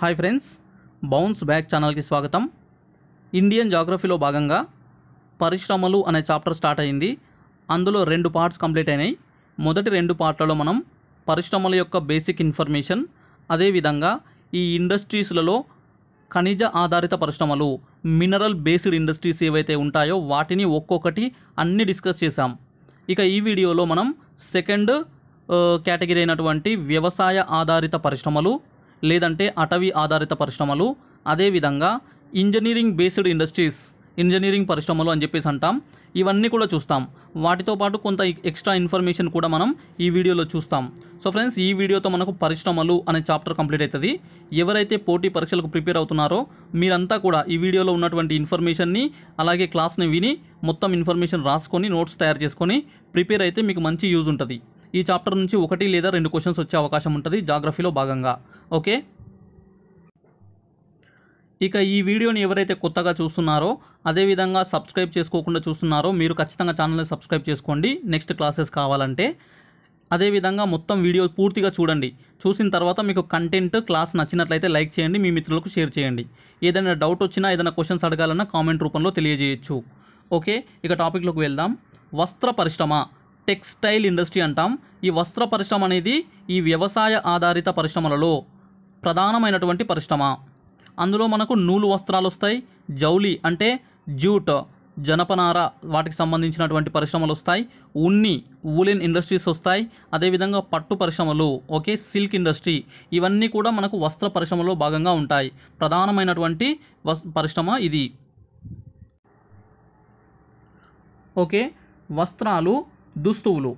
Hi friends bounce back ఛానల్కి స్వాగతం Indian జాగ్రఫీలో భాగంగా పరిశ్రమలు అనే చాప్టర్ స్టార్ట్ అయింది అందులో రెండు పార్ట్స్ కంప్లీట్ అయినాయి మొదటి రెండు పార్ట్లలో మనం పరిశ్రమల యొక్క బేసిక్ ఇన్ఫర్మేషన్ అదేవిధంగా ఈ ఇండస్ట్రీస్లలో ఖనిజ ఆధారిత పరిశ్రమలు మినరల్ బేస్డ్ ఇండస్ట్రీస్ ఏవైతే ఉంటాయో వాటిని ఒక్కొక్కటి అన్ని డిస్కస్ చేశాం ఇక ఈ వీడియోలో మనం సెకండ్ కేటగిరీ అయినటువంటి వ్యవసాయ ఆధారిత పరిశ్రమలు లేదంటే అటవీ ఆధారిత పరిశ్రమలు అదేవిధంగా ఇంజనీరింగ్ బేస్డ్ ఇండస్ట్రీస్ ఇంజనీరింగ్ పరిశ్రమలు అని చెప్పేసి అంటాం ఇవన్నీ కూడా చూస్తాం వాటితో పాటు కొంత ఎక్స్ట్రా ఇన్ఫర్మేషన్ కూడా మనం ఈ వీడియోలో చూస్తాం సో ఫ్రెండ్స్ ఈ వీడియోతో మనకు పరిశ్రమలు అనే చాప్టర్ కంప్లీట్ అవుతుంది ఎవరైతే పోటీ పరీక్షలకు ప్రిపేర్ అవుతున్నారో మీరంతా కూడా ఈ వీడియోలో ఉన్నటువంటి ఇన్ఫర్మేషన్ని అలాగే క్లాస్ని విని మొత్తం ఇన్ఫర్మేషన్ రాసుకొని నోట్స్ తయారు చేసుకొని ప్రిపేర్ అయితే మీకు మంచి యూజ్ ఉంటుంది ఈ చాప్టర్ నుంచి ఒకటి లేదా రెండు క్వశ్చన్స్ వచ్చే అవకాశం ఉంటుంది జాగ్రఫీలో భాగంగా ఓకే ఇక ఈ వీడియోని ఎవరైతే కొత్తగా చూస్తున్నారో అదేవిధంగా సబ్స్క్రైబ్ చేసుకోకుండా చూస్తున్నారో మీరు ఖచ్చితంగా ఛానల్ని సబ్స్క్రైబ్ చేసుకోండి నెక్స్ట్ క్లాసెస్ కావాలంటే అదేవిధంగా మొత్తం వీడియో పూర్తిగా చూడండి చూసిన తర్వాత మీకు కంటెంట్ క్లాస్ నచ్చినట్లయితే లైక్ చేయండి మీ మిత్రులకు షేర్ చేయండి ఏదైనా డౌట్ వచ్చినా ఏదైనా క్వశ్చన్స్ అడగాలన్నా కామెంట్ రూపంలో తెలియజేయచ్చు ఓకే ఇక టాపిక్లోకి వెళ్దాం వస్త్ర పరిశ్రమ టెక్స్టైల్ ఇండస్ట్రీ అంటాం ఈ వస్త్ర పరిశ్రమ అనేది ఈ వ్యవసాయ ఆధారిత పరిశ్రమలలో ప్రధానమైనటువంటి పరిశ్రమ అందులో మనకు నూలు వస్త్రాలు వస్తాయి జౌలి అంటే జ్యూట్ జనపనార వాటికి సంబంధించినటువంటి పరిశ్రమలు వస్తాయి ఉన్ని వూలెన్ ఇండస్ట్రీస్ వస్తాయి అదేవిధంగా పట్టు పరిశ్రమలు ఓకే సిల్క్ ఇండస్ట్రీ ఇవన్నీ కూడా మనకు వస్త్ర పరిశ్రమలో భాగంగా ఉంటాయి ప్రధానమైనటువంటి వస్ పరిశ్రమ ఇది ఓకే వస్త్రాలు దుస్తువులు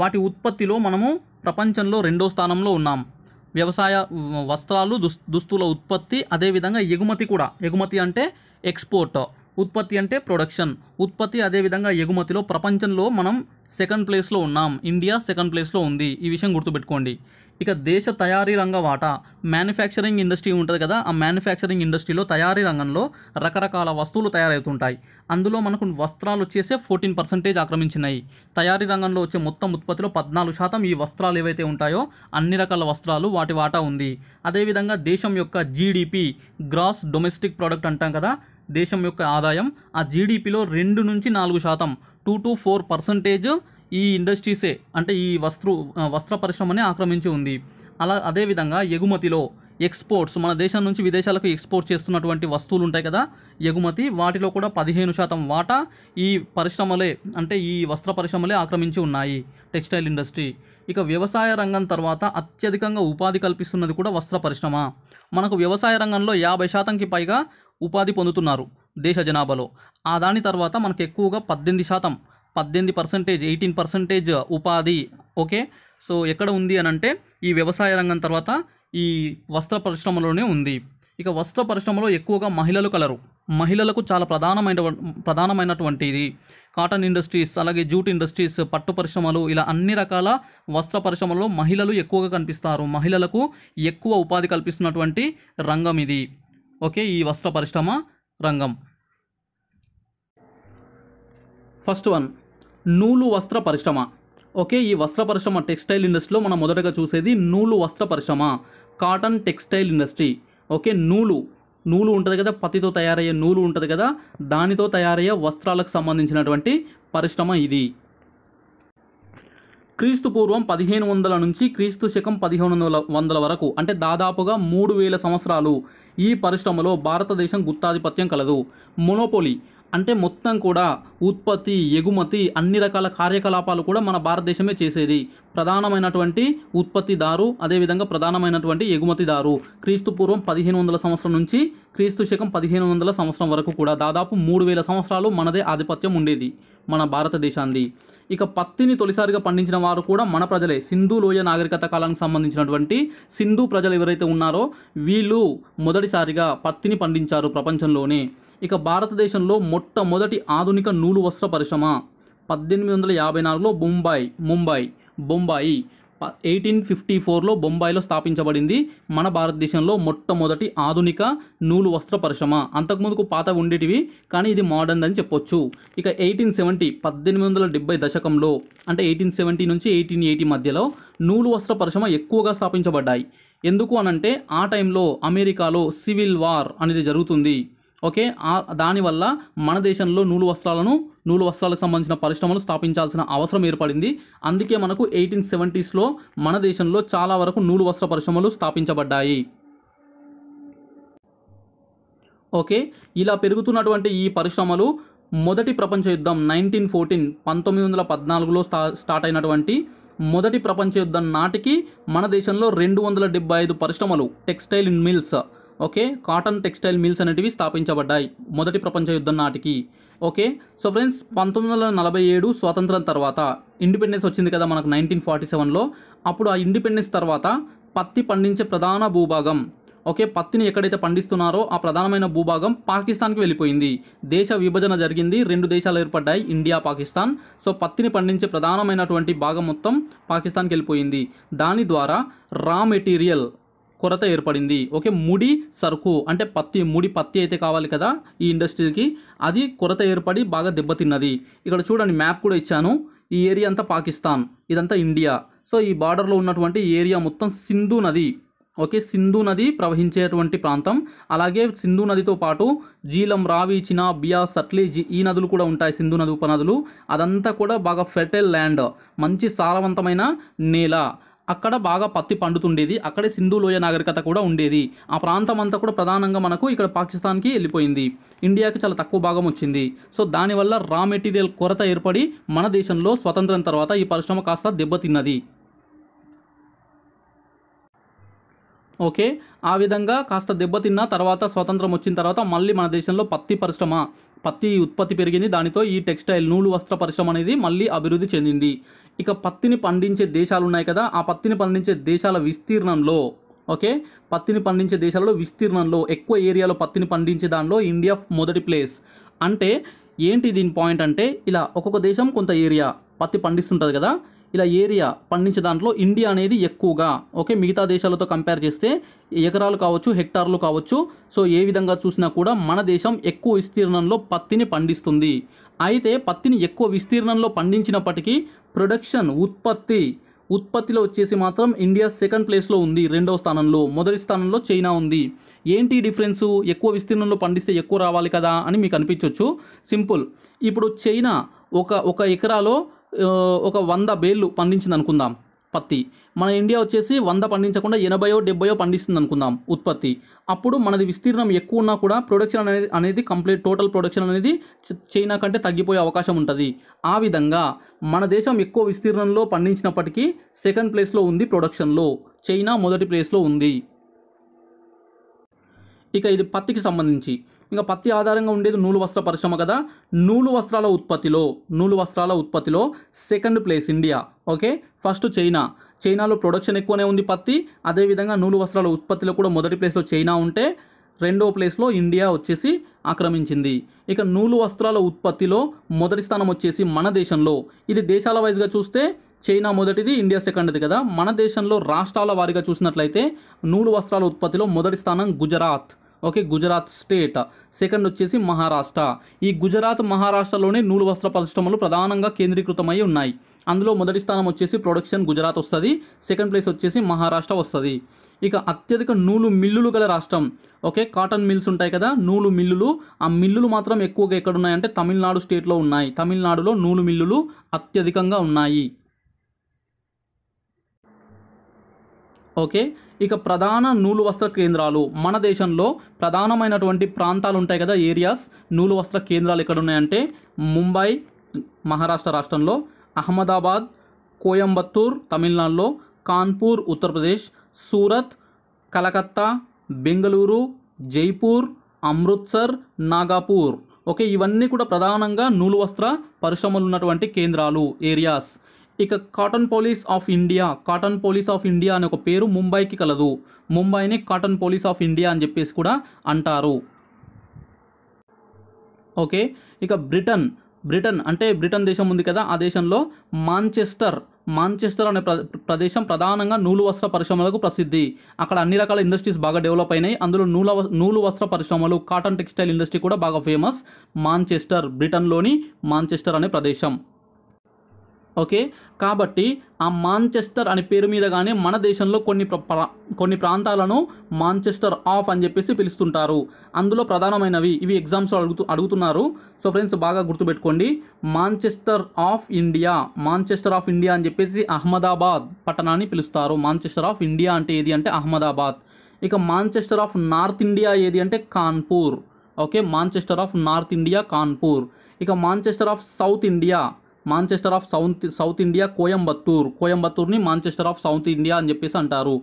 వాటి ఉత్పత్తిలో మనము ప్రపంచంలో రెండో స్థానంలో ఉన్నాం వ్యవసాయ వస్త్రాలు దుస్తుల ఉత్పత్తి అదేవిధంగా ఎగుమతి కూడా ఎగుమతి అంటే ఎక్స్పోర్ట్ ఉత్పత్తి అంటే ప్రొడక్షన్ ఉత్పత్తి అదేవిధంగా ఎగుమతిలో ప్రపంచంలో మనం సెకండ్ ప్లేస్లో ఉన్నాం ఇండియా సెకండ్ ప్లేస్లో ఉంది ఈ విషయం గుర్తుపెట్టుకోండి ఇక దేశ తయారీ రంగ వాటా మ్యానుఫ్యాక్చరింగ్ ఇండస్ట్రీ ఉంటుంది కదా ఆ మ్యానుఫ్యాక్చరింగ్ ఇండస్ట్రీలో తయారీ రంగంలో రకరకాల వస్తువులు తయారవుతుంటాయి అందులో మనకు వస్త్రాలు వచ్చేసే ఫోర్టీన్ పర్సెంటేజ్ ఆక్రమించినాయి తయారీ రంగంలో వచ్చే మొత్తం ఉత్పత్తిలో పద్నాలుగు శాతం ఈ వస్త్రాలు ఏవైతే ఉంటాయో అన్ని రకాల వస్త్రాలు వాటి వాటా ఉంది అదేవిధంగా దేశం యొక్క జీడిపి గ్రాస్ డొమెస్టిక్ ప్రోడక్ట్ అంటాం కదా దేశం యొక్క ఆదాయం ఆ జీడిపిలో రెండు నుంచి నాలుగు శాతం టూ టు ఫోర్ పర్సంటేజ్ ఈ ఇండస్ట్రీసే అంటే ఈ వస్త్రు వస్త్ర పరిశ్రమనే ఆక్రమించి ఉంది అలా అదేవిధంగా ఎగుమతిలో ఎక్స్పోర్ట్స్ మన దేశం నుంచి విదేశాలకు ఎక్స్పోర్ట్ చేస్తున్నటువంటి వస్తువులు ఉంటాయి కదా ఎగుమతి వాటిలో కూడా పదిహేను శాతం వాటా ఈ పరిశ్రమలే అంటే ఈ వస్త్ర పరిశ్రమలే ఆక్రమించి ఉన్నాయి టెక్స్టైల్ ఇండస్ట్రీ ఇక వ్యవసాయ రంగం తర్వాత అత్యధికంగా ఉపాధి కల్పిస్తున్నది కూడా వస్త్ర పరిశ్రమ మనకు వ్యవసాయ రంగంలో యాభై శాతంకి పైగా ఉపాధి పొందుతున్నారు దేశ జనాభాలో ఆ దాని తర్వాత మనకు ఎక్కువగా పద్దెనిమిది శాతం పద్దెనిమిది పర్సెంటేజ్ ఎయిటీన్ పర్సెంటేజ్ ఉపాధి ఓకే సో ఎక్కడ ఉంది అని అంటే ఈ వ్యవసాయ రంగం తర్వాత ఈ వస్త్ర పరిశ్రమలోనే ఉంది ఇక వస్త్ర పరిశ్రమలో ఎక్కువగా మహిళలు కలరు మహిళలకు చాలా ప్రధానమైన ప్రధానమైనటువంటి ఇది కాటన్ ఇండస్ట్రీస్ అలాగే జూట్ ఇండస్ట్రీస్ పట్టు పరిశ్రమలు ఇలా అన్ని రకాల వస్త్ర పరిశ్రమలో మహిళలు ఎక్కువగా కనిపిస్తారు మహిళలకు ఎక్కువ ఉపాధి కల్పిస్తున్నటువంటి రంగం ఇది ఓకే ఈ వస్త్ర పరిశ్రమ రంగం ఫస్ట్ వన్ నూలు వస్త్ర పరిశ్రమ ఓకే ఈ వస్త్ర పరిశ్రమ టెక్స్టైల్ ఇండస్ట్రీలో మనం మొదటగా చూసేది నూలు వస్త్ర పరిశ్రమ కాటన్ టెక్స్టైల్ ఇండస్ట్రీ ఓకే నూలు నూలు ఉంటుంది కదా పత్తితో తయారయ్యే నూలు ఉంటుంది కదా దానితో తయారయ్యే వస్త్రాలకు సంబంధించినటువంటి పరిశ్రమ ఇది క్రీస్తు పూర్వం పదిహేను వందల నుంచి క్రీస్తు శకం పదిహేను వందల వందల వరకు అంటే దాదాపుగా మూడు వేల సంవత్సరాలు ఈ పరిశ్రమలో భారతదేశం గుత్తాధిపత్యం కలదు మొనోపోలీ అంటే మొత్తం కూడా ఉత్పత్తి ఎగుమతి అన్ని రకాల కార్యకలాపాలు కూడా మన భారతదేశమే చేసేది ప్రధానమైనటువంటి ఉత్పత్తిదారు అదేవిధంగా ప్రధానమైనటువంటి ఎగుమతిదారు క్రీస్తు పూర్వం పదిహేను వందల సంవత్సరం నుంచి క్రీస్తు శకం పదిహేను వందల సంవత్సరం వరకు కూడా దాదాపు మూడు వేల సంవత్సరాలు మనదే ఆధిపత్యం ఉండేది మన భారతదేశాంది ఇక పత్తిని తొలిసారిగా పండించిన వారు కూడా మన ప్రజలే సింధు లోయ నాగరికత కాలానికి సంబంధించినటువంటి సింధు ప్రజలు ఎవరైతే ఉన్నారో వీళ్ళు మొదటిసారిగా పత్తిని పండించారు ప్రపంచంలోనే ఇక భారతదేశంలో మొట్టమొదటి ఆధునిక నూలు వస్త్ర పరిశ్రమ పద్దెనిమిది వందల యాభై నాలుగులో బొంబాయి ముంబై బొంబాయి ఎయిటీన్ ఫిఫ్టీ ఫోర్లో బొంబాయిలో స్థాపించబడింది మన భారతదేశంలో మొట్టమొదటి ఆధునిక నూలు వస్త్ర పరిశ్రమ అంతకుముందుకు పాత ఉండేటివి కానీ ఇది మోడర్న్ అని చెప్పొచ్చు ఇక ఎయిటీన్ సెవెంటీ పద్దెనిమిది వందల డెబ్బై దశకంలో అంటే ఎయిటీన్ సెవెంటీ నుంచి ఎయిటీన్ ఎయిటీ మధ్యలో నూలు వస్త్ర పరిశ్రమ ఎక్కువగా స్థాపించబడ్డాయి ఎందుకు అనంటే ఆ టైంలో అమెరికాలో సివిల్ వార్ అనేది జరుగుతుంది ఓకే దానివల్ల మన దేశంలో నూలు వస్త్రాలను నూలు వస్త్రాలకు సంబంధించిన పరిశ్రమలు స్థాపించాల్సిన అవసరం ఏర్పడింది అందుకే మనకు ఎయిటీన్ సెవెంటీస్లో మన దేశంలో చాలా వరకు నూలు వస్త్ర పరిశ్రమలు స్థాపించబడ్డాయి ఓకే ఇలా పెరుగుతున్నటువంటి ఈ పరిశ్రమలు మొదటి ప్రపంచ యుద్ధం నైన్టీన్ ఫోర్టీన్ పంతొమ్మిది వందల పద్నాలుగులో స్టా స్టార్ట్ అయినటువంటి మొదటి ప్రపంచ యుద్ధం నాటికి మన దేశంలో రెండు వందల డెబ్బై ఐదు పరిశ్రమలు textile mills okay cotton textile mills అనేటివి స్థాపించబడ్డాయి మొదటి ప్రపంచ యుద్ధం నాటికి ఓకే సో ఫ్రెండ్స్ పంతొమ్మిది వందల నలభై ఏడు స్వాతంత్రం తర్వాత ఇండిపెండెన్స్ వచ్చింది కదా మనకు నైన్టీన్ ఫార్టీ సెవెన్లో అప్పుడు ఆ ఇండిపెండెన్స్ తర్వాత పత్తి పండించే ప్రధాన భూభాగం ఓకే పత్తిని ఎక్కడైతే పండిస్తున్నారో ఆ ప్రధానమైన భూభాగం పాకిస్తాన్కి వెళ్ళిపోయింది దేశ విభజన జరిగింది రెండు దేశాలు ఏర్పడ్డాయి ఇండియా పాకిస్తాన్ సో పత్తిని పండించే ప్రధానమైనటువంటి భాగం మొత్తం పాకిస్తాన్కి వెళ్ళిపోయింది దాని ద్వారా రా మెటీరియల్ కొరత ఏర్పడింది ఓకే ముడి సరుకు అంటే పత్తి ముడి పత్తి అయితే కావాలి కదా ఈ ఇండస్ట్రీకి అది కొరత ఏర్పడి బాగా దెబ్బతిన్నది ఇక్కడ చూడండి మ్యాప్ కూడా ఇచ్చాను ఈ ఏరియా అంతా పాకిస్తాన్ ఇదంతా ఇండియా సో ఈ బార్డర్లో ఉన్నటువంటి ఏరియా మొత్తం సింధు నది ఓకే సింధు నది ప్రవహించేటువంటి ప్రాంతం అలాగే సింధు నదితో పాటు జీలం రావి చినా బియా జీ ఈ నదులు కూడా ఉంటాయి సింధు నది ఉపనదులు అదంతా కూడా బాగా ఫెర్టైల్ ల్యాండ్ మంచి సారవంతమైన నేల అక్కడ బాగా పత్తి పండుతుండేది అక్కడే సింధు లోయ నాగరికత కూడా ఉండేది ఆ ప్రాంతం అంతా కూడా ప్రధానంగా మనకు ఇక్కడ పాకిస్తాన్కి వెళ్ళిపోయింది ఇండియాకి చాలా తక్కువ భాగం వచ్చింది సో దానివల్ల రా మెటీరియల్ కొరత ఏర్పడి మన దేశంలో స్వతంత్రం తర్వాత ఈ పరిశ్రమ కాస్త దెబ్బతిన్నది ఓకే ఆ విధంగా కాస్త దెబ్బతిన్న తర్వాత స్వతంత్రం వచ్చిన తర్వాత మళ్ళీ మన దేశంలో పత్తి పరిశ్రమ పత్తి ఉత్పత్తి పెరిగింది దానితో ఈ టెక్స్టైల్ నూలు వస్త్ర పరిశ్రమ అనేది మళ్ళీ అభివృద్ధి చెందింది ఇక పత్తిని పండించే దేశాలు ఉన్నాయి కదా ఆ పత్తిని పండించే దేశాల విస్తీర్ణంలో ఓకే పత్తిని పండించే దేశాలలో విస్తీర్ణంలో ఎక్కువ ఏరియాలో పత్తిని పండించే దానిలో ఇండియా మొదటి ప్లేస్ అంటే ఏంటి దీని పాయింట్ అంటే ఇలా ఒక్కొక్క దేశం కొంత ఏరియా పత్తి పండిస్తుంటుంది కదా ఇలా ఏరియా పండించే దాంట్లో ఇండియా అనేది ఎక్కువగా ఓకే మిగతా దేశాలతో కంపేర్ చేస్తే ఎకరాలు కావచ్చు హెక్టార్లు కావచ్చు సో ఏ విధంగా చూసినా కూడా మన దేశం ఎక్కువ విస్తీర్ణంలో పత్తిని పండిస్తుంది అయితే పత్తిని ఎక్కువ విస్తీర్ణంలో పండించినప్పటికీ ప్రొడక్షన్ ఉత్పత్తి ఉత్పత్తిలో వచ్చేసి మాత్రం ఇండియా సెకండ్ ప్లేస్లో ఉంది రెండవ స్థానంలో మొదటి స్థానంలో చైనా ఉంది ఏంటి డిఫరెన్సు ఎక్కువ విస్తీర్ణంలో పండిస్తే ఎక్కువ రావాలి కదా అని మీకు అనిపించవచ్చు సింపుల్ ఇప్పుడు చైనా ఒక ఒక ఎకరాలో ఒక వంద బేళ్ళు పండించింది అనుకుందాం పత్తి మన ఇండియా వచ్చేసి వంద పండించకుండా ఎనభైయో డెబ్బయో పండిస్తుంది అనుకుందాం ఉత్పత్తి అప్పుడు మనది విస్తీర్ణం ఎక్కువ ఉన్నా కూడా ప్రొడక్షన్ అనేది అనేది కంప్లీట్ టోటల్ ప్రొడక్షన్ అనేది చైనా కంటే తగ్గిపోయే అవకాశం ఉంటుంది ఆ విధంగా మన దేశం ఎక్కువ విస్తీర్ణంలో పండించినప్పటికీ సెకండ్ ప్లేస్లో ఉంది ప్రొడక్షన్లో చైనా మొదటి ప్లేస్లో ఉంది ఇక ఇది పత్తికి సంబంధించి ఇంకా పత్తి ఆధారంగా ఉండేది నూలు వస్త్ర పరిశ్రమ కదా నూలు వస్త్రాల ఉత్పత్తిలో నూలు వస్త్రాల ఉత్పత్తిలో second place India okay first China చైనాలో ప్రొడక్షన్ ఎక్కువనే ఉంది పత్తి అదేవిధంగా నూలు వస్త్రాల ఉత్పత్తిలో కూడా మొదటి ప్లేస్లో చైనా ఉంటే రెండో ప్లేస్లో ఇండియా వచ్చేసి ఆక్రమించింది ఇక నూలు వస్త్రాల ఉత్పత్తిలో మొదటి స్థానం వచ్చేసి మన దేశంలో ఇది దేశాల వైజ్గా చూస్తే చైనా మొదటిది ఇండియా సెకండ్ది కదా మన దేశంలో రాష్ట్రాల వారిగా చూసినట్లయితే నూలు వస్త్రాల ఉత్పత్తిలో మొదటి స్థానం Gujarat okay Gujarat state second వచ్చేసి మహారాష్ట్ర ఈ గుజరాత్ మహారాష్ట్రలోనే నూలు వస్త్ర పరిశ్రమలు ప్రధానంగా కేంద్రీకృతమై ఉన్నాయి అందులో మొదటి స్థానం వచ్చేసి ప్రొడక్షన్ గుజరాత్ వస్తుంది సెకండ్ ప్లేస్ వచ్చేసి మహారాష్ట్ర వస్తుంది ఇక అత్యధిక నూలు మిల్లులు గల రాష్ట్రం ఓకే కాటన్ మిల్స్ ఉంటాయి కదా నూలు మిల్లులు ఆ మిల్లులు మాత్రం ఎక్కువగా ఎక్కడ ఉన్నాయంటే తమిళనాడు స్టేట్లో ఉన్నాయి తమిళనాడులో నూలు మిల్లులు అత్యధికంగా ఉన్నాయి ఓకే ఇక ప్రధాన నూలు వస్త్ర కేంద్రాలు మన దేశంలో ప్రధానమైనటువంటి ప్రాంతాలు ఉంటాయి కదా ఏరియాస్ నూలు వస్త్ర కేంద్రాలు ఎక్కడ ఉన్నాయంటే ముంబై మహారాష్ట్ర రాష్ట్రంలో అహ్మదాబాద్ కోయంబత్తూర్ తమిళనాడులో కాన్పూర్ ఉత్తరప్రదేశ్ సూరత్ కలకత్తా బెంగళూరు జైపూర్ అమృత్సర్ నాగాపూర్ ఓకే ఇవన్నీ కూడా ప్రధానంగా నూలు వస్త్ర పరిశ్రమలు ఉన్నటువంటి కేంద్రాలు ఏరియాస్ ఇక cottonopolis of India cottonopolis of India అనే ఒక పేరు ముంబైకి కలదు ముంబైని కాటన్ పోలీస్ ఆఫ్ ఇండియా అని చెప్పేసి కూడా అంటారు ఓకే ఇక బ్రిటన్ బ్రిటన్ అంటే బ్రిటన్ దేశం ఉంది కదా ఆ దేశంలో మాంచెస్టర్ మాంచెస్టర్ అనే ప్రదేశం ప్రధానంగా నూలు వస్త్ర పరిశ్రమలకు ప్రసిద్ధి అక్కడ అన్ని రకాల ఇండస్ట్రీస్ బాగా డెవలప్ అయినాయి అందులో నూల నూలు వస్త్ర పరిశ్రమలు కాటన్ టెక్స్టైల్ ఇండస్ట్రీ కూడా బాగా ఫేమస్ మాంచెస్టర్ బ్రిటన్లోని మాంచెస్టర్ అనే ప్రదేశం ఓకే కాబట్టి ఆ మాంచెస్టర్ అనే పేరు మీద కానీ మన దేశంలో కొన్ని కొన్ని ప్రాంతాలను మాంచెస్టర్ ఆఫ్ అని చెప్పేసి పిలుస్తుంటారు అందులో ప్రధానమైనవి ఇవి ఎగ్జామ్స్లో అడుగుతూ అడుగుతున్నారు సో ఫ్రెండ్స్ బాగా గుర్తుపెట్టుకోండి Manchester of India Manchester of India అని చెప్పేసి అహ్మదాబాద్ పట్టణాన్ని పిలుస్తారు మాంచెస్టర్ ఆఫ్ ఇండియా అంటే ఏది అంటే అహ్మదాబాద్ ఇక మాంచెస్టర్ ఆఫ్ నార్త్ ఇండియా ఏది అంటే Kanpur okay Manchester of north India Kanpur ఇక Manchester of south India Manchester of south south India Coimbatore కోయంబత్తూర్ని మాంచెస్టర్ ఆఫ్ సౌత్ ఇండియా అని చెప్పేసి అంటారు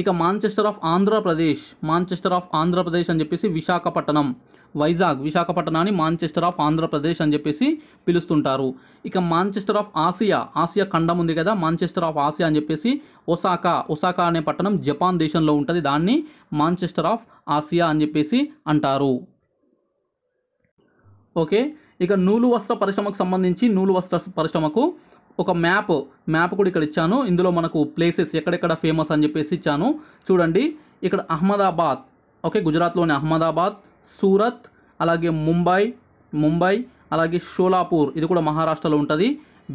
ఇక Manchester of Andhra Pradesh Manchester of Andhra Pradesh అని చెప్పేసి విశాఖపట్నం వైజాగ్ విశాఖపట్నాన్ని మాంచెస్టర్ ఆఫ్ ఆంధ్రప్రదేశ్ అని చెప్పేసి పిలుస్తుంటారు ఇక మాంచెస్టర్ ఆఫ్ ఆసియా ఆసియా ఖండం ఉంది కదా మాంచెస్టర్ ఆఫ్ ఆసియా అని చెప్పేసి ఒసాకా ఒసాకా అనే పట్టణం జపాన్ దేశంలో ఉంటుంది దాన్ని మాంచెస్టర్ ఆఫ్ ఆసియా అని చెప్పేసి అంటారు ఓకే ఇక నూలు వస్త్ర పరిశ్రమకు సంబంధించి నూలు వస్త్ర పరిశ్రమకు ఒక మ్యాప్ మ్యాప్ కూడా ఇక్కడ ఇచ్చాను ఇందులో మనకు ప్లేసెస్ ఎక్కడెక్కడ ఫేమస్ అని చెప్పేసి ఇచ్చాను చూడండి ఇక్కడ అహ్మదాబాద్ ఓకే గుజరాత్లోని అహ్మదాబాద్ సూరత్ అలాగే ముంబై ముంబై అలాగే షోలాపూర్ ఇది కూడా మహారాష్ట్రలో ఉంటుంది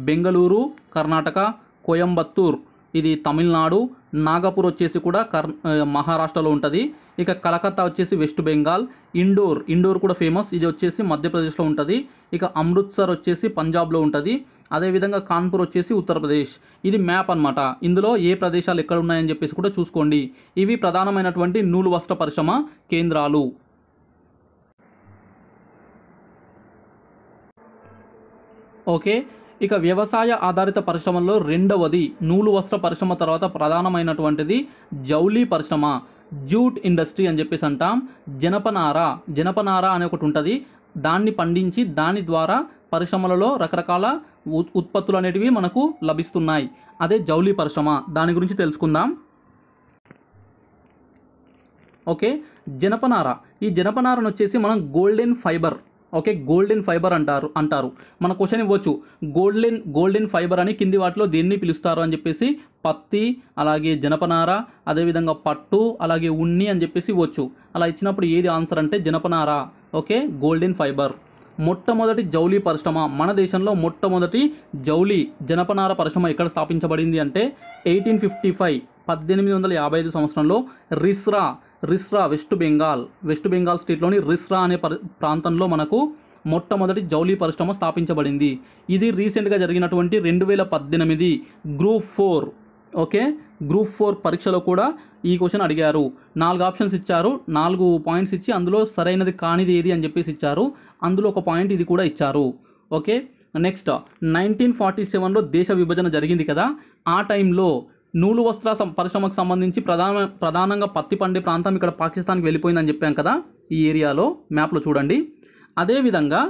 బెంగళూరు కర్ణాటక కోయంబత్తూర్ ఇది తమిళనాడు నాగపూర్ వచ్చేసి కూడా కర్ మహారాష్ట్రలో ఉంటుంది ఇక కలకత్తా వచ్చేసి వెస్ట్ బెంగాల్ ఇండోర్ ఇండోర్ కూడా ఫేమస్ ఇది వచ్చేసి మధ్యప్రదేశ్లో ఉంటుంది ఇక అమృత్సర్ వచ్చేసి పంజాబ్లో ఉంటుంది అదేవిధంగా కాన్పూర్ వచ్చేసి ఉత్తరప్రదేశ్ ఇది మ్యాప్ అనమాట ఇందులో ఏ ప్రదేశాలు ఎక్కడ ఉన్నాయని చెప్పేసి కూడా చూసుకోండి ఇవి ప్రధానమైనటువంటి నూలు వస్త్ర పరిశ్రమ కేంద్రాలు ఓకే ఇక వ్యవసాయ ఆధారిత పరిశ్రమల్లో రెండవది నూలు వస్త్ర పరిశ్రమ తర్వాత ప్రధానమైనటువంటిది జౌలీ పరిశ్రమ జూట్ ఇండస్ట్రీ అని చెప్పేసి అంటాం జనపనార జనపనార అనే ఒకటి ఉంటుంది దాన్ని పండించి దాని ద్వారా పరిశ్రమలలో రకరకాల ఉత్పత్తులు అనేటివి మనకు లభిస్తున్నాయి అదే జౌలి పరిశ్రమ దాని గురించి తెలుసుకుందాం ఓకే జనపనార ఈ జనపనారను వచ్చేసి మనం golden fibre okay golden fibre అంటారు అంటారు మన క్వశ్చన్ ఇవ్వచ్చు గోల్డెన్ గోల్డెన్ ఫైబర్ అని కింది వాటిలో దేన్ని పిలుస్తారు అని చెప్పేసి పత్తి అలాగే జనపనార అదేవిధంగా పట్టు అలాగే ఉన్ని అని చెప్పేసి ఇవ్వచ్చు అలా ఇచ్చినప్పుడు ఏది ఆన్సర్ అంటే జనపనార ఓకే గోల్డెన్ ఫైబర్ మొట్టమొదటి జౌలీ పరిశ్రమ మన దేశంలో మొట్టమొదటి జౌలీ జనపనార పరిశ్రమ ఎక్కడ స్థాపించబడింది అంటే ఎయిటీన్ ఫిఫ్టీ ఫైవ్ పద్దెనిమిది వందల యాభై ఐదు సంవత్సరంలో రిస్రా రిస్రా వెస్ట్ బెంగాల్ వెస్ట్ బెంగాల్ స్టేట్లోని రిస్రా అనే ప్రాంతంలో మనకు మొట్టమొదటి జౌలీ పరిశ్రమ స్థాపించబడింది ఇది రీసెంట్గా జరిగినటువంటి రెండు వేల పద్దెనిమిది group four okay group four పరీక్షలో కూడా ఈ క్వశ్చన్ అడిగారు నాలుగు ఆప్షన్స్ ఇచ్చారు నాలుగు పాయింట్స్ ఇచ్చి అందులో సరైనది కానిది ఏది అని చెప్పేసి ఇచ్చారు అందులో ఒక పాయింట్ ఇది కూడా ఇచ్చారు ఓకే నెక్స్ట్ నైన్టీన్ ఫార్టీ సెవెన్లో దేశ విభజన జరిగింది కదా ఆ టైంలో నూలు వస్త్ర పరిశ్రమకు సంబంధించి ప్రధాన ప్రధానంగా పత్తి పండే ప్రాంతం ఇక్కడ పాకిస్తాన్కి వెళ్ళిపోయిందని చెప్పాం కదా ఈ ఏరియాలో మ్యాప్లో చూడండి అదేవిధంగా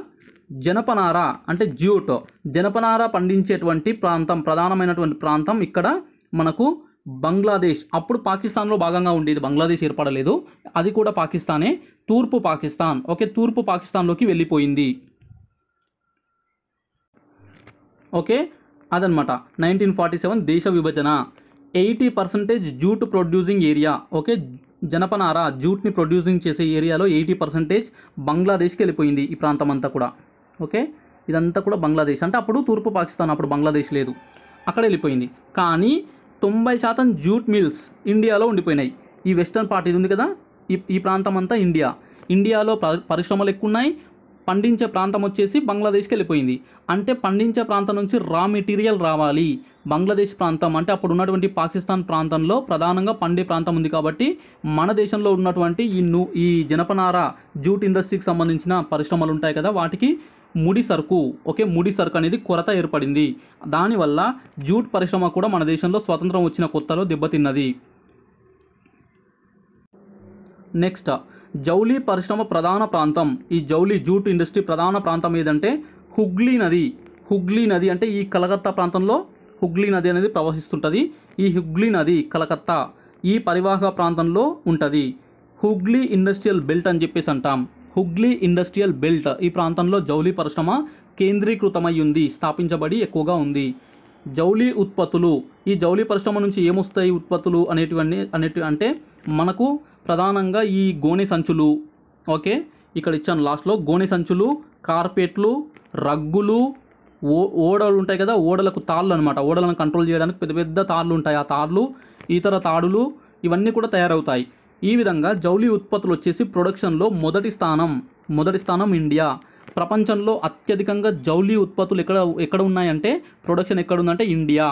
జనపనార అంటే జ్యూట్ జనపనార పండించేటువంటి ప్రాంతం ప్రధానమైనటువంటి ప్రాంతం ఇక్కడ మనకు బంగ్లాదేశ్ అప్పుడు పాకిస్తాన్లో భాగంగా ఉండేది బంగ్లాదేశ్ ఏర్పడలేదు అది కూడా పాకిస్తానే తూర్పు పాకిస్తాన్ ఓకే తూర్పు పాకిస్తాన్లోకి వెళ్ళిపోయింది ఓకే అదనమాట నైన్టీన్ ఫార్టీ సెవెన్ దేశ విభజన eighty percentage jute producing area okay జనపనార జూట్ని ప్రొడ్యూసింగ్ చేసే ఏరియాలో ఎయిటీ పర్సెంటేజ్ బంగ్లాదేశ్కి వెళ్ళిపోయింది ఈ ప్రాంతం అంతా కూడా ఓకే ఇదంతా కూడా బంగ్లాదేశ్ అంటే అప్పుడు తూర్పు పాకిస్తాన్ అప్పుడు బంగ్లాదేశ్ లేదు అక్కడ వెళ్ళిపోయింది కానీ తొంభై శాతం జూట్ మిల్స్ ఇండియాలో ఉండిపోయినాయి ఈ వెస్టర్న్ పార్ట్ ఇది ఉంది కదా ఈ ఈ ప్రాంతం అంతా ఇండియా ఇండియాలో పరిశ్రమలు ఎక్కువ ఉన్నాయి పండించే ప్రాంతం వచ్చేసి బంగ్లాదేశ్కి వెళ్ళిపోయింది అంటే పండించే ప్రాంతం నుంచి రా మెటీరియల్ రావాలి బంగ్లాదేశ్ ప్రాంతం అంటే అప్పుడు ఉన్నటువంటి పాకిస్తాన్ ప్రాంతంలో ప్రధానంగా పండే ప్రాంతం ఉంది కాబట్టి మన దేశంలో ఉన్నటువంటి ఈ నూ ఈ జనపనార జూట్ ఇండస్ట్రీకి సంబంధించిన పరిశ్రమలు ఉంటాయి కదా వాటికి ముడి సరుకు ఓకే ముడి సరుకు అనేది కొరత ఏర్పడింది దానివల్ల జూట్ పరిశ్రమ కూడా మన దేశంలో స్వతంత్రం వచ్చిన కొత్తలో దెబ్బతిన్నది నెక్స్ట్ జౌలీ పరిశ్రమ ప్రధాన ప్రాంతం ఈ జౌలీ జూట్ ఇండస్ట్రీ ప్రధాన ప్రాంతం ఏదంటే హుగ్లీ నది హుగ్లీ నది అంటే ఈ కలకత్తా ప్రాంతంలో హుగ్లీ నది అనేది ప్రవహిస్తుంటుంది ఈ హుగ్లీ నది కలకత్తా ఈ పరివాహక ప్రాంతంలో ఉంటుంది హుగ్లీ ఇండస్ట్రియల్ బెల్ట్ అని చెప్పేసి అంటాం హుగ్లీ ఇండస్ట్రియల్ బెల్ట్ ఈ ప్రాంతంలో జౌలీ పరిశ్రమ కేంద్రీకృతమై ఉంది స్థాపించబడి ఎక్కువగా ఉంది జౌలీ ఉత్పత్తులు ఈ జౌలీ పరిశ్రమ నుంచి ఏమొస్తాయి ఉత్పత్తులు అనేటివన్నీ అనేటి అంటే మనకు ప్రధానంగా ఈ గోనె సంచులు ఓకే ఇక్కడ ఇచ్చాను లాస్ట్లో గోనె సంచులు కార్పెట్లు రగ్గులు ఓ ఓడలు ఉంటాయి కదా ఓడలకు తాళ్ళు అనమాట ఓడలను కంట్రోల్ చేయడానికి పెద్ద పెద్ద తాళ్ళు ఉంటాయి ఆ తాళ్ళు ఇతర తాడులు ఇవన్నీ కూడా తయారవుతాయి ఈ విధంగా జౌలీ ఉత్పత్తులు వచ్చేసి ప్రొడక్షన్లో మొదటి స్థానం మొదటి స్థానం ఇండియా ప్రపంచంలో అత్యధికంగా జౌలీ ఉత్పత్తులు ఎక్కడ ఎక్కడ ఉన్నాయంటే ప్రొడక్షన్ ఎక్కడుందంటే ఇండియా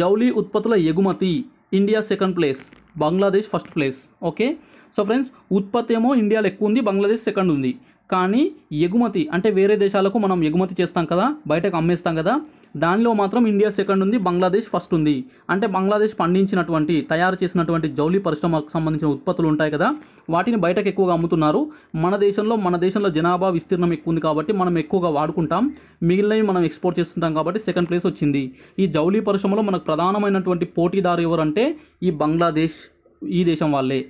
జౌలీ ఉత్పత్తుల ఎగుమతి India second place Bangladesh first place okay so friends ఉత్పత్తి ఏమో ఇండియాలో ఎక్కువ ఉంది బంగ్లాదేశ్ సెకండ్ ఉంది కానీ ఎగుమతి అంటే వేరే దేశాలకు మనం ఎగుమతి చేస్తాం కదా బయటకు అమ్మేస్తాం కదా దానిలో మాత్రం ఇండియా సెకండ్ ఉంది బంగ్లాదేశ్ ఫస్ట్ ఉంది అంటే బంగ్లాదేశ్ పండించినటువంటి తయారు చేసినటువంటి జౌలీ పరిశ్రమకు సంబంధించిన ఉత్పత్తులు ఉంటాయి కదా వాటిని బయటకు ఎక్కువగా అమ్ముతున్నారు మన దేశంలో మన దేశంలో జనాభా విస్తీర్ణం ఎక్కువ ఉంది కాబట్టి మనం ఎక్కువగా వాడుకుంటాం మిగిలినవి మనం ఎక్స్పోర్ట్ చేస్తుంటాం కాబట్టి సెకండ్ ప్లేస్ వచ్చింది ఈ జౌలి పరిశ్రమలో మనకు ప్రధానమైనటువంటి పోటీదారు ఎవరంటే ఈ బంగ్లాదేశ్ ఈ దేశం వాళ్ళే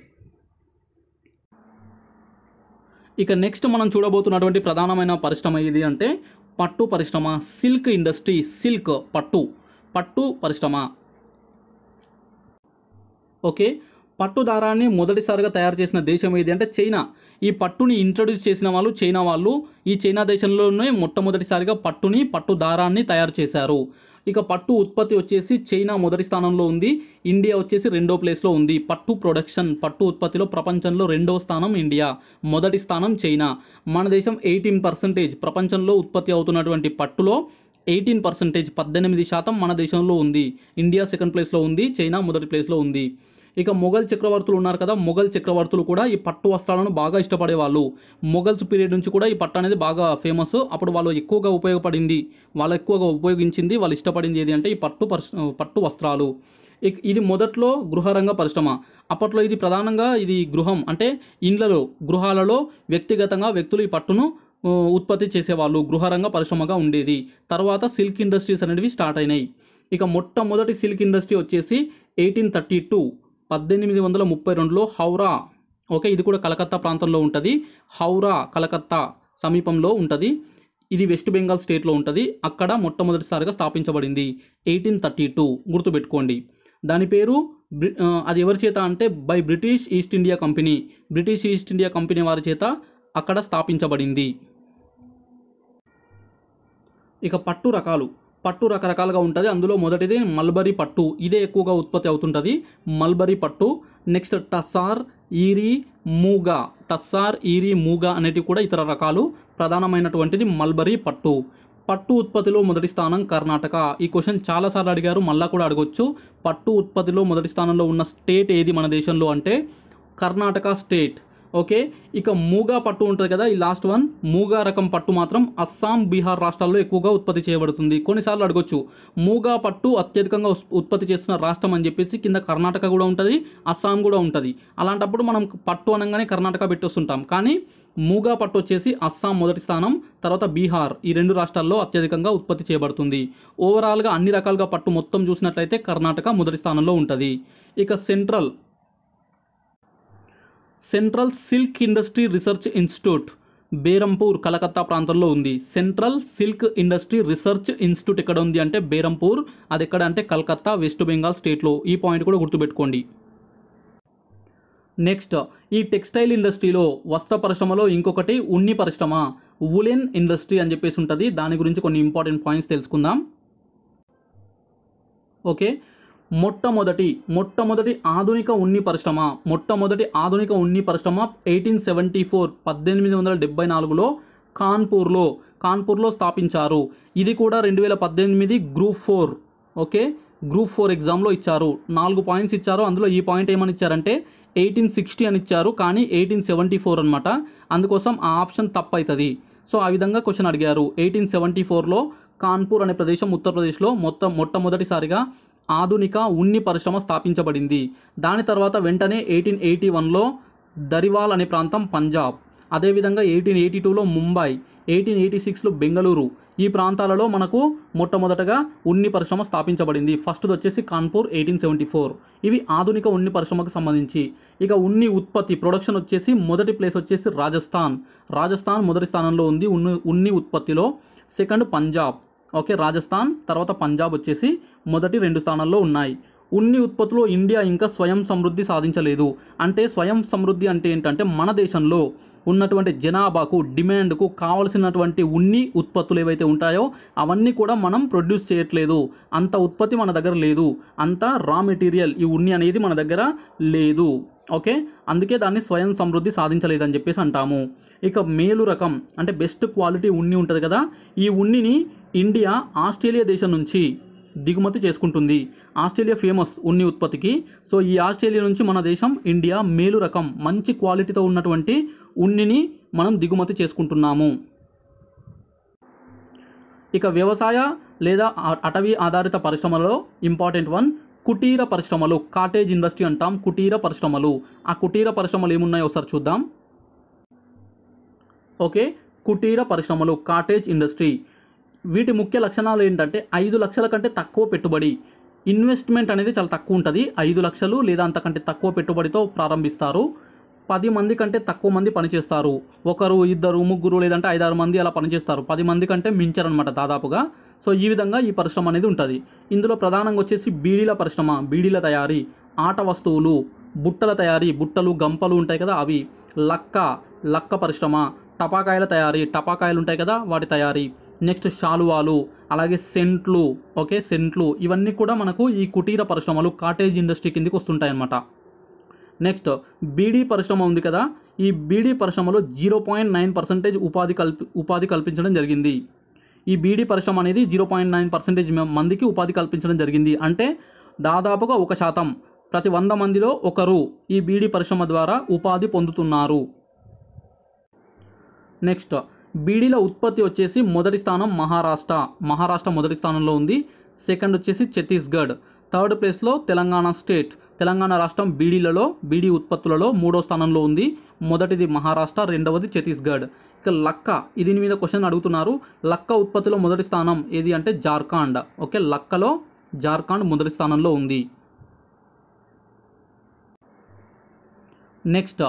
ఇక నెక్స్ట్ మనం చూడబోతున్నటువంటి ప్రధానమైన పరిశ్రమ ఏది అంటే పట్టు పరిశ్రమ సిల్క్ ఇండస్ట్రీ సిల్క్ పట్టు పట్టు పరిశ్రమ ఓకే పట్టు దారాన్ని మొదటిసారిగా తయారు చేసిన దేశం ఏది అంటే చైనా ఈ పట్టుని ఇంట్రడ్యూస్ చేసిన వాళ్ళు చైనా వాళ్ళు ఈ చైనా దేశంలోనే మొట్టమొదటిసారిగా పట్టుని పట్టు దారాన్ని తయారు చేశారు ఇక పట్టు ఉత్పత్తి వచ్చేసి చైనా మొదటి స్థానంలో ఉంది ఇండియా వచ్చేసి రెండో ప్లేస్లో ఉంది పట్టు ప్రొడక్షన్ పట్టు ఉత్పత్తిలో ప్రపంచంలో రెండో స్థానం ఇండియా మొదటి స్థానం చైనా మన దేశం ఎయిటీన్ పర్సెంటేజ్ ప్రపంచంలో ఉత్పత్తి అవుతున్నటువంటి పట్టులో ఎయిటీన్ పర్సెంటేజ్ పద్దెనిమిది శాతం మన దేశంలో ఉంది ఇండియా సెకండ్ ప్లేస్లో ఉంది చైనా మొదటి ప్లేస్లో ఉంది ఇక మొఘల్ చక్రవర్తులు ఉన్నారు కదా మొఘల్ చక్రవర్తులు కూడా ఈ పట్టు వస్త్రాలను బాగా ఇష్టపడేవాళ్ళు మొఘల్స్ పీరియడ్ నుంచి కూడా ఈ పట్టు అనేది బాగా ఫేమస్ అప్పుడు వాళ్ళు ఎక్కువగా ఉపయోగపడింది వాళ్ళు ఎక్కువగా ఉపయోగించింది వాళ్ళు ఇష్టపడింది ఏది అంటే ఈ పట్టు పట్టు వస్త్రాలు ఇది మొదట్లో గృహరంగ పరిశ్రమ అప్పట్లో ఇది ప్రధానంగా ఇది గృహం అంటే ఇండ్లలో గృహాలలో వ్యక్తిగతంగా వ్యక్తులు ఈ పట్టును ఉత్పత్తి చేసేవాళ్ళు గృహరంగ పరిశ్రమగా ఉండేది తర్వాత సిల్క్ ఇండస్ట్రీస్ అనేవి స్టార్ట్ అయినాయి ఇక మొట్టమొదటి సిల్క్ ఇండస్ట్రీ వచ్చేసి ఎయిటీన్ థర్టీ టూ పద్దెనిమిది వందల ముప్పై రెండులో హౌరా ఓకే ఇది కూడా కలకత్తా ప్రాంతంలో ఉంటుంది హౌరా కలకత్తా సమీపంలో ఉంటుంది ఇది వెస్ట్ బెంగాల్ స్టేట్లో ఉంటుంది అక్కడ మొట్టమొదటిసారిగా స్థాపించబడింది ఎయిటీన్ థర్టీ టూ గుర్తుపెట్టుకోండి దాని పేరు అది ఎవరి చేత అంటే by British East India company British East India company వారి చేత అక్కడ స్థాపించబడింది ఇక పట్టు రకాలు పట్టు రకరకాలుగా ఉంటుంది అందులో మొదటిది మల్బరీ పట్టు ఇదే ఎక్కువగా ఉత్పత్తి అవుతుంటుంది మల్బరీ పట్టు నెక్స్ట్ టస్సార్ ఈరి మూగా టస్సార్ ఈరి మూగా అనేటివి కూడా ఇతర రకాలు ప్రధానమైనటువంటిది మల్బరీ పట్టు పట్టు ఉత్పత్తిలో మొదటి స్థానం కర్ణాటక ఈ క్వశ్చన్ చాలాసార్లు అడిగారు మళ్ళీ కూడా అడగొచ్చు పట్టు ఉత్పత్తిలో మొదటి స్థానంలో ఉన్న స్టేట్ ఏది మన దేశంలో అంటే కర్ణాటక స్టేట్ ఓకే ఇక మూగా పట్టు ఉంటుంది కదా ఈ లాస్ట్ వన్ మూగా రకం పట్టు మాత్రం అస్సాం బీహార్ రాష్ట్రాల్లో ఎక్కువగా ఉత్పత్తి చేయబడుతుంది కొన్నిసార్లు అడగొచ్చు మూగా పట్టు అత్యధికంగా ఉత్పత్తి చేస్తున్న రాష్ట్రం అని చెప్పేసి కింద కర్ణాటక కూడా ఉంటుంది అస్సాం కూడా ఉంటుంది అలాంటప్పుడు మనం పట్టు అనగానే కర్ణాటక పెట్టొస్తుంటాం కానీ మూగా పట్టు వచ్చేసి అస్సాం మొదటి స్థానం తర్వాత బీహార్ ఈ రెండు రాష్ట్రాల్లో అత్యధికంగా ఉత్పత్తి చేయబడుతుంది ఓవరాల్గా అన్ని రకాలుగా పట్టు మొత్తం చూసినట్లయితే కర్ణాటక మొదటి స్థానంలో ఉంటుంది ఇక central central silk industry research institute Berhampore Calcutta ప్రాంతంలో ఉంది central silk industry research institute ఎక్కడ ఉంది అంటే బేరంపూర్ అది ఎక్కడ అంటే కలకత్తా వెస్ట్ బెంగాల్ స్టేట్లో ఈ పాయింట్ కూడా గుర్తుపెట్టుకోండి నెక్స్ట్ ఈ టెక్స్టైల్ ఇండస్ట్రీలో వస్త్ర పరిశ్రమలో ఇంకొకటి ఉన్ని పరిశ్రమ ఉలెన్ ఇండస్ట్రీ అని చెప్పేసి ఉంటుంది దాని గురించి కొన్ని ఇంపార్టెంట్ పాయింట్స్ తెలుసుకుందాం ఓకే మొట్టమొదటి మొట్టమొదటి ఆధునిక ఉన్ని పరిశ్రమ మొట్టమొదటి ఆధునిక ఉన్ని పరిశ్రమ ఎయిటీన్ సెవెంటీ ఫోర్ పద్దెనిమిది వందల డెబ్బై నాలుగులో కాన్పూర్లో కాన్పూర్లో స్థాపించారు ఇది కూడా రెండు వేల పద్దెనిమిది group four okay group four ఎగ్జామ్లో ఇచ్చారు నాలుగు పాయింట్స్ ఇచ్చారు అందులో ఈ పాయింట్ ఏమని ఇచ్చారంటే ఎయిటీన్ సిక్స్టీ అని ఇచ్చారు కానీ ఎయిటీన్ సెవెంటీ ఫోర్ అనమాట అందుకోసం ఆ ఆప్షన్ తప్పవుతుంది సో ఆ విధంగా క్వశ్చన్ అడిగారు ఎయిటీన్ సెవెంటీ ఫోర్లో కాన్పూర్ అనే ప్రదేశం ఉత్తరప్రదేశ్లో మొత్తం మొట్టమొదటిసారిగా ఆధునిక ఉన్ని పరిశ్రమ స్థాపించబడింది దాని తర్వాత వెంటనే ఎయిటీన్ ఎయిటీ వన్లో దరివాల్ అనే ప్రాంతం పంజాబ్ అదేవిధంగా ఎయిటీన్ ఎయిటీ టూలో ముంబై ఎయిటీన్ ఎయిటీ సిక్స్లో బెంగళూరు ఈ ప్రాంతాలలో మనకు మొట్టమొదటగా ఉన్ని పరిశ్రమ స్థాపించబడింది ఫస్ట్ది వచ్చేసి కాన్పూర్ ఎయిటీన్ సెవెంటీ ఫోర్ ఇవి ఆధునిక ఉన్ని పరిశ్రమకు సంబంధించి ఇక ఉన్ని ఉత్పత్తి ప్రొడక్షన్ వచ్చేసి మొదటి ప్లేస్ వచ్చేసి రాజస్థాన్ రాజస్థాన్ మొదటి స్థానంలో ఉంది ఉన్ని ఉన్ని ఉత్పత్తిలో సెకండ్ పంజాబ్ ఓకే రాజస్థాన్ తర్వాత పంజాబ్ వచ్చేసి మొదటి రెండు స్థానాల్లో ఉన్నాయి ఉన్ని ఉత్పత్తిలో ఇండియా ఇంకా స్వయం సమృద్ధి సాధించలేదు అంటే స్వయం సమృద్ధి అంటే ఏంటంటే మన దేశంలో ఉన్నటువంటి జనాభాకు డిమాండ్కు కావలసినటువంటి ఉన్ని ఉత్పత్తులు ఏవైతే ఉంటాయో అవన్నీ కూడా మనం ప్రొడ్యూస్ చేయట్లేదు అంత ఉత్పత్తి మన దగ్గర లేదు అంత రా మెటీరియల్ ఈ ఉన్ని అనేది మన దగ్గర లేదు ఓకే అందుకే దాన్ని స్వయం సమృద్ధి సాధించలేదని చెప్పేసి అంటాము ఇక మేలు రకం అంటే బెస్ట్ క్వాలిటీ ఉన్ని ఉంటుంది కదా ఈ ఉన్నిని ఇండియా ఆస్ట్రేలియా దేశం నుంచి దిగుమతి చేసుకుంటుంది ఆస్ట్రేలియా ఫేమస్ ఉన్ని ఉత్పత్తికి సో ఈ ఆస్ట్రేలియా నుంచి మన దేశం ఇండియా మేలు రకం మంచి క్వాలిటీతో ఉన్నటువంటి ఉన్నిని మనం దిగుమతి చేసుకుంటున్నాము ఇక వ్యవసాయ లేదా అటవీ ఆధారిత పరిశ్రమలో ఇంపార్టెంట్ వన్ కుటీర పరిశ్రమలు కాటేజ్ ఇండస్ట్రీ అంటాం కుటీర పరిశ్రమలు ఆ కుటీర పరిశ్రమలు ఏమున్నాయో ఒకసారి చూద్దాం ఓకే కుటీర పరిశ్రమలు కాటేజ్ ఇండస్ట్రీ వీటి ముఖ్య లక్షణాలు ఏంటంటే ఐదు లక్షల కంటే తక్కువ పెట్టుబడి ఇన్వెస్ట్మెంట్ అనేది చాలా తక్కువ ఉంటుంది ఐదు లక్షలు లేదా అంతకంటే తక్కువ పెట్టుబడితో ప్రారంభిస్తారు పది మంది కంటే తక్కువ మంది పనిచేస్తారు ఒకరు ఇద్దరు ముగ్గురు లేదంటే ఐదారు మంది అలా పనిచేస్తారు పది మంది కంటే మించరనమాట దాదాపుగా సో ఈ విధంగా ఈ పరిశ్రమ అనేది ఉంటుంది ఇందులో ప్రధానంగా వచ్చేసి బీడీల పరిశ్రమ బీడీల తయారీ ఆట వస్తువులు బుట్టల తయారీ బుట్టలు గంపలు ఉంటాయి కదా అవి లక్క లక్క పరిశ్రమ టపాకాయల తయారీ టపాకాయలు ఉంటాయి కదా వాటి తయారీ నెక్స్ట్ శాలువాలు అలాగే సెంట్లు ఓకే సెంట్లు ఇవన్నీ కూడా మనకు ఈ కుటీర పరిశ్రమలు కాటేజ్ ఇండస్ట్రీ కిందకి వస్తుంటాయన్నమాట నెక్స్ట్ బీడీ పరిశ్రమ ఉంది కదా ఈ బీడీ పరిశ్రమలో జీరో పాయింట్ నైన్ పర్సెంటేజ్ ఉపాధి కల్పి ఉపాధి కల్పించడం జరిగింది ఈ బీడీ పరిశ్రమ అనేది జీరో పాయింట్ నైన్ పర్సెంటేజ్ మందికి ఉపాధి కల్పించడం జరిగింది అంటే దాదాపుగా ఒక శాతం ప్రతి వంద మందిలో ఒకరు ఈ బీడీ పరిశ్రమ ద్వారా ఉపాధి పొందుతున్నారు నెక్స్ట్ బీడీల ఉత్పత్తి వచ్చేసి మొదటి స్థానం మహారాష్ట్ర మహారాష్ట్ర మొదటి స్థానంలో ఉంది సెకండ్ వచ్చేసి ఛత్తీస్గఢ్ థర్డ్ ప్లేస్లో తెలంగాణ స్టేట్ తెలంగాణ రాష్ట్రం బీడీలలో బీడీ ఉత్పత్తులలో మూడో స్థానంలో ఉంది మొదటిది మహారాష్ట్ర రెండవది ఛత్తీస్గఢ్ ఇక లక్క దీని మీద క్వశ్చన్ అడుగుతున్నారు లక్క ఉత్పత్తిలో మొదటి స్థానం ఏది అంటే జార్ఖండ్ ఓకే లక్కలో జార్ఖండ్ మొదటి స్థానంలో ఉంది నెక్స్ట్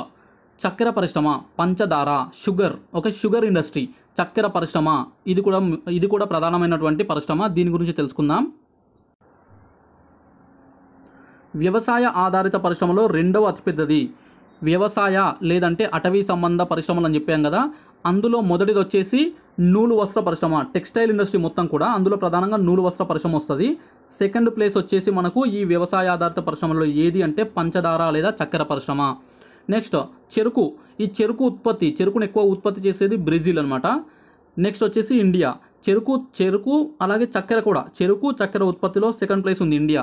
చక్కెర పరిశ్రమ పంచదార షుగర్ ఒక షుగర్ ఇండస్ట్రీ చక్కెర పరిశ్రమ ఇది కూడా ఇది కూడా ప్రధానమైనటువంటి పరిశ్రమ దీని గురించి తెలుసుకుందాం వ్యవసాయ ఆధారిత పరిశ్రమలో రెండవ అతిపెద్దది వ్యవసాయ లేదంటే అటవీ సంబంధ పరిశ్రమలు అని చెప్పాం కదా అందులో మొదటిది వచ్చేసి నూలు వస్త్ర పరిశ్రమ టెక్స్టైల్ ఇండస్ట్రీ మొత్తం కూడా అందులో ప్రధానంగా నూలు వస్త్ర పరిశ్రమ వస్తుంది సెకండ్ ప్లేస్ వచ్చేసి మనకు ఈ వ్యవసాయ ఆధారిత పరిశ్రమలో ఏది అంటే పంచదార లేదా చక్కెర పరిశ్రమ నెక్స్ట్ చెరుకు ఈ చెరుకు ఉత్పత్తి చెరుకును ఎక్కువ ఉత్పత్తి చేసేది బ్రెజిల్ అనమాట నెక్స్ట్ వచ్చేసి ఇండియా చెరుకు చెరుకు అలాగే చక్కెర కూడా చెరుకు చక్కెర ఉత్పత్తిలో సెకండ్ ప్లేస్ ఉంది ఇండియా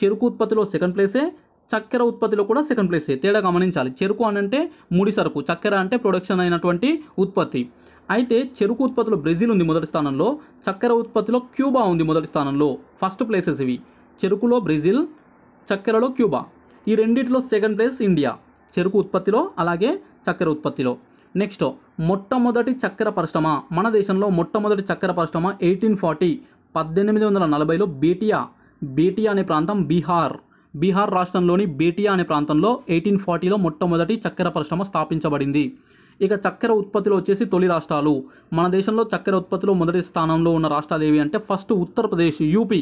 చెరుకు ఉత్పత్తిలో సెకండ్ ప్లేసే చక్కెర ఉత్పత్తిలో కూడా సెకండ్ ప్లేసే తేడా గమనించాలి చెరుకు అని అంటే ముడి సరుకు చక్కెర అంటే ప్రొడక్షన్ అయినటువంటి ఉత్పత్తి అయితే చెరుకు ఉత్పత్తిలో బ్రెజిల్ ఉంది మొదటి స్థానంలో చక్కెర ఉత్పత్తిలో క్యూబా ఉంది మొదటి స్థానంలో ఫస్ట్ ప్లేసెస్ ఇవి చెరుకులో బ్రెజిల్ చక్కెరలో క్యూబా ఈ రెండింటిలో సెకండ్ ప్లేస్ ఇండియా చెరుకు ఉత్పత్తిలో అలాగే చక్కెర ఉత్పత్తిలో నెక్స్ట్ మొట్టమొదటి చక్కెర పరిశ్రమ మన దేశంలో మొట్టమొదటి చక్కెర పరిశ్రమ ఎయిటీన్ ఫార్టీ పద్దెనిమిది వందల నలభైలో బేటియా బేటియా అనే ప్రాంతం బీహార్ బీహార్ రాష్ట్రంలోని బేటియా అనే ప్రాంతంలో ఎయిటీన్ ఫార్టీలో మొట్టమొదటి చక్కెర పరిశ్రమ స్థాపించబడింది ఇక చక్కెర ఉత్పత్తిలో వచ్చేసి తొలి రాష్ట్రాలు మన దేశంలో చక్కెర ఉత్పత్తిలో మొదటి స్థానంలో ఉన్న రాష్ట్రాలు ఏవి అంటే first Uttar Pradesh UP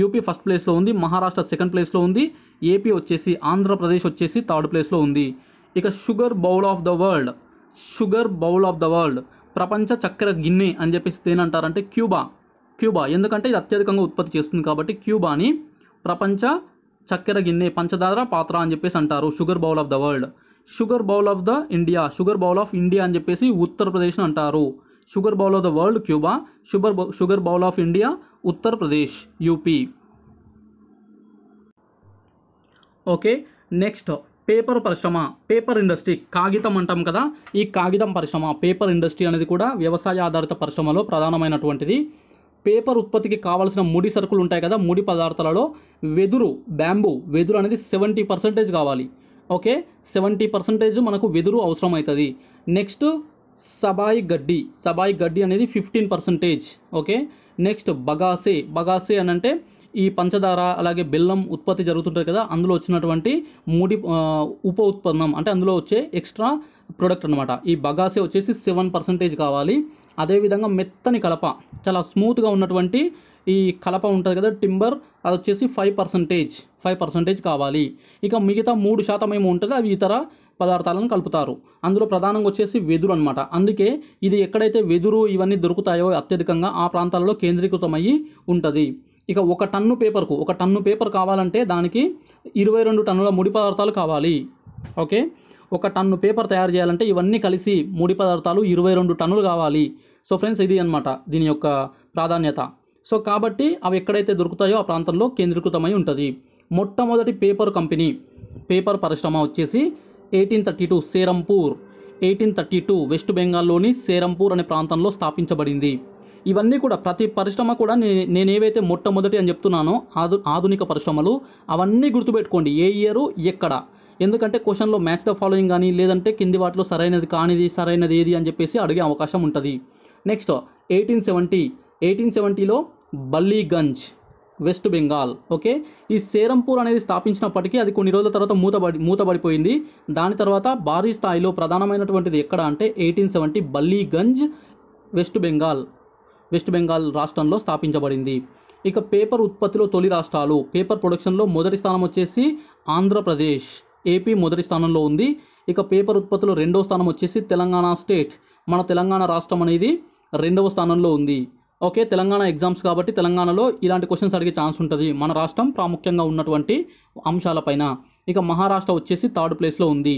UP first ప్లేస్లో ఉంది మహారాష్ట్ర సెకండ్ ప్లేస్లో ఉంది ఏపీ వచ్చేసి ఆంధ్రప్రదేశ్ వచ్చేసి థర్డ్ ప్లేస్లో ఉంది ఇక sugar bowl of the world sugar bowl of the world ప్రపంచ చక్కెర గిన్నె అని చెప్పేసి దేనంటారంటే క్యూబా క్యూబా ఎందుకంటే ఇది అత్యధికంగా ఉత్పత్తి చేస్తుంది కాబట్టి క్యూబాని ప్రపంచ చక్కెర గిన్నె పంచదార పాత్ర అని చెప్పేసి అంటారు sugar bowl of the world sugar bowl of the India sugar bowl of India అని చెప్పేసి ఉత్తరప్రదేశ్ అంటారు sugar bowl of the world Cuba, sugar, sugar bowl of India Uttar Pradesh, UP. Okay next paper పరిశ్రమ paper industry కాగితం అంటాం కదా ఈ కాగితం పరిశ్రమ పేపర్ ఇండస్ట్రీ అనేది కూడా వ్యవసాయ ఆధారిత పరిశ్రమలో ప్రధానమైనటువంటిది పేపర్ ఉత్పత్తికి కావాల్సిన ముడి సరుకులు ఉంటాయి కదా ముడి పదార్థాలలో వెదురు బ్యాంబూ వెదురు అనేది సెవెంటీ పర్సెంటేజ్ కావాలి ఓకే సెవెంటీ పర్సెంటేజ్ మనకు వెదురు అవసరం అవుతుంది నెక్స్ట్ సబాయి గడ్డి సబాయి గడ్డి అనేది fifteen percentage okay next bagasse bagasse అని అంటే ఈ పంచదార అలాగే బెల్లం ఉత్పత్తి జరుగుతుంటుంది కదా అందులో వచ్చినటువంటి ముడి ఉప ఉత్పన్నం అంటే అందులో వచ్చే ఎక్స్ట్రా ప్రొడక్ట్ అనమాట ఈ బగాసే వచ్చేసి సెవెన్ పర్సెంటేజ్ కావాలి అదేవిధంగా మెత్తని కలప చాలా స్మూత్గా ఉన్నటువంటి ఈ కలప ఉంటుంది కదా టింబర్ అది వచ్చేసి ఫైవ్ పర్సంటేజ్ ఫైవ్ పర్సంటేజ్ కావాలి ఇక మిగతా మూడు శాతం ఏమో ఉంటుంది అవి ఇతర పదార్థాలను కలుపుతారు అందులో ప్రధానంగా వచ్చేసి వెదురు అనమాట అందుకే ఇది ఎక్కడైతే వెదురు ఇవన్నీ దొరుకుతాయో అత్యధికంగా ఆ ప్రాంతాలలో కేంద్రీకృతమయ్యి ఉంటుంది ఇక ఒక టన్ను పేపర్కు ఒక టన్ను పేపర్ కావాలంటే దానికి ఇరవై రెండు టన్నుల ముడి పదార్థాలు కావాలి ఓకే ఒక టన్ను పేపర్ తయారు చేయాలంటే ఇవన్నీ కలిసి ముడి పదార్థాలు ఇరవై రెండు టన్నులు కావాలి సో ఫ్రెండ్స్ ఇది అనమాట దీని యొక్క ప్రాధాన్యత సో కాబట్టి అవి ఎక్కడైతే దొరుకుతాయో ఆ ప్రాంతంలో కేంద్రీకృతమై ఉంటుంది మొట్టమొదటి పేపర్ కంపెనీ పేపర్ పరిశ్రమ వచ్చేసి eighteen thirty two Serampore eighteen thirty two West బెంగాల్లోని సేరంపూర్ అనే ప్రాంతంలో స్థాపించబడింది ఇవన్నీ కూడా ప్రతి పరిశ్రమ కూడా నేను ఏవైతే మొట్టమొదటి అని చెప్తున్నానో ఆధు ఆధునిక పరిశ్రమలు అవన్నీ గుర్తుపెట్టుకోండి ఏ ఇయరు ఎక్కడ ఎందుకంటే క్వశ్చన్లో మ్యాచ్ ద ఫాలోయింగ్ కానీ లేదంటే కింది వాటిలో సరైనది కానిది సరైనది ఏది అని చెప్పేసి అడిగే అవకాశం ఉంటుంది నెక్స్ట్ ఎయిటీన్ సెవెంటీ ఎయిటీన్ సెవెంటీలో బల్లీగంజ్ వెస్ట్ బెంగాల్ ఓకే ఈ సేరంపూర్ అనేది స్థాపించినప్పటికీ అది కొన్ని రోజుల తర్వాత మూతబడి మూతబడిపోయింది దాని తర్వాత భారీ స్థాయిలో ప్రధానమైనటువంటిది ఎక్కడ అంటే eighteen seventy Ballygunge West Bengal West Bengal రాష్ట్రంలో స్థాపించబడింది ఇక పేపర్ ఉత్పత్తిలో తొలి రాష్ట్రాలు పేపర్ ప్రొడక్షన్లో మొదటి స్థానం వచ్చేసి ఆంధ్రప్రదేశ్ ఏపీ మొదటి స్థానంలో ఉంది ఇక పేపర్ ఉత్పత్తిలో రెండవ స్థానం వచ్చేసి తెలంగాణ స్టేట్ మన తెలంగాణ రాష్ట్రం అనేది రెండవ స్థానంలో ఉంది ఓకే తెలంగాణ ఎగ్జామ్స్ కాబట్టి తెలంగాణలో ఇలాంటి క్వశ్చన్స్ అడిగే ఛాన్స్ ఉంటుంది మన రాష్ట్రం ప్రాముఖ్యంగా ఉన్నటువంటి అంశాలపైన ఇక మహారాష్ట్ర వచ్చేసి థర్డ్ ప్లేస్లో ఉంది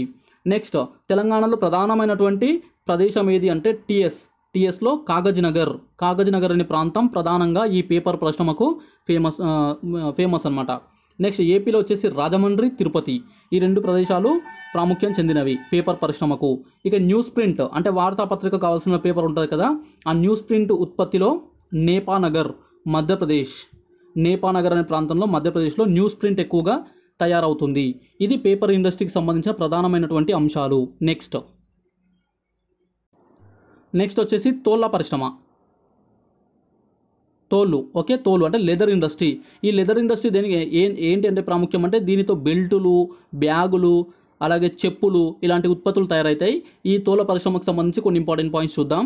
నెక్స్ట్ తెలంగాణలో ప్రధానమైనటువంటి ప్రదేశం ఏది అంటే టీఎస్ టీఎస్లో కాగజ్ నగర్ కాగజ్ నగర్ అనే ప్రాంతం ప్రధానంగా ఈ పేపర్ ప్రశ్నమకు ఫేమస్ ఫేమస్ అనమాట నెక్స్ట్ ఏపీలో వచ్చేసి రాజమండ్రి తిరుపతి ఈ రెండు ప్రదేశాలు ప్రాముఖ్యం చెందినవి పేపర్ పరిశ్రమకు ఇక న్యూస్ ప్రింట్ అంటే వార్తాపత్రిక కావాల్సిన పేపర్ ఉంటుంది కదా ఆ న్యూస్ ప్రింట్ ఉత్పత్తిలో నేపానగర్ మధ్యప్రదేశ్ నేపానగర్ అనే ప్రాంతంలో మధ్యప్రదేశ్లో న్యూస్ ప్రింట్ ఎక్కువగా తయారవుతుంది ఇది పేపర్ ఇండస్ట్రీకి సంబంధించిన ప్రధానమైనటువంటి అంశాలు నెక్స్ట్ నెక్స్ట్ వచ్చేసి తోళ్ల పరిశ్రమ తోలు ఓకే తోలు అంటే లెదర్ ఇండస్ట్రీ ఈ లెదర్ ఇండస్ట్రీ దేనికి ఏంటి అంటే ప్రాముఖ్యం అంటే దీనితో బెల్టులు బ్యాగులు అలాగే చెప్పులు ఇలాంటి ఉత్పత్తులు తయారవుతాయి ఈ తోల పరిశ్రమకు సంబంధించి కొన్ని ఇంపార్టెంట్ పాయింట్స్ చూద్దాం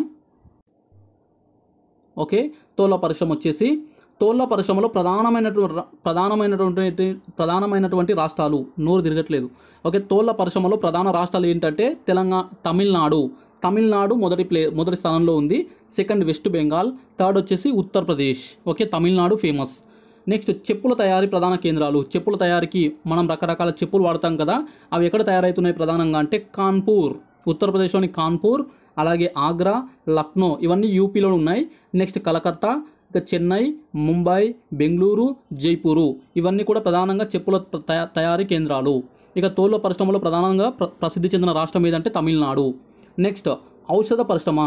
ఓకే తోల పరిశ్రమ వచ్చేసి తోల పరిశ్రమలో ప్రధానమైనటువంటి ప్రధానమైనటువంటి ప్రధానమైనటువంటి రాష్ట్రాలు నోరు తిరగట్లేదు ఓకే తోల పరిశ్రమలో ప్రధాన రాష్ట్రాలు ఏంటంటే తెలంగాణ తమిళనాడు తమిళనాడు మొదటి ప్లే మొదటి స్థానంలో ఉంది సెకండ్ వెస్ట్ బెంగాల్ థర్డ్ వచ్చేసి Uttar Pradesh okay Tamil Nadu famous next చెప్పుల తయారీ ప్రధాన కేంద్రాలు చెప్పుల తయారీకి మనం రకరకాల చెప్పులు వాడతాం కదా అవి ఎక్కడ తయారవుతున్నాయి ప్రధానంగా అంటే కాన్పూర్ ఉత్తరప్రదేశ్లోని కాన్పూర్ అలాగే ఆగ్రా లక్నో ఇవన్నీ యూపీలో ఉన్నాయి నెక్స్ట్ కలకత్తా ఇంకా చెన్నై ముంబై బెంగళూరు జైపూరు ఇవన్నీ కూడా ప్రధానంగా చెప్పుల తయారీ కేంద్రాలు ఇక తోళ్ళ పరిశ్రమలో ప్రధానంగా ప్రసిద్ధి చెందిన రాష్ట్రం ఏదంటే తమిళనాడు నెక్స్ట్ ఔషధ పరిశ్రమ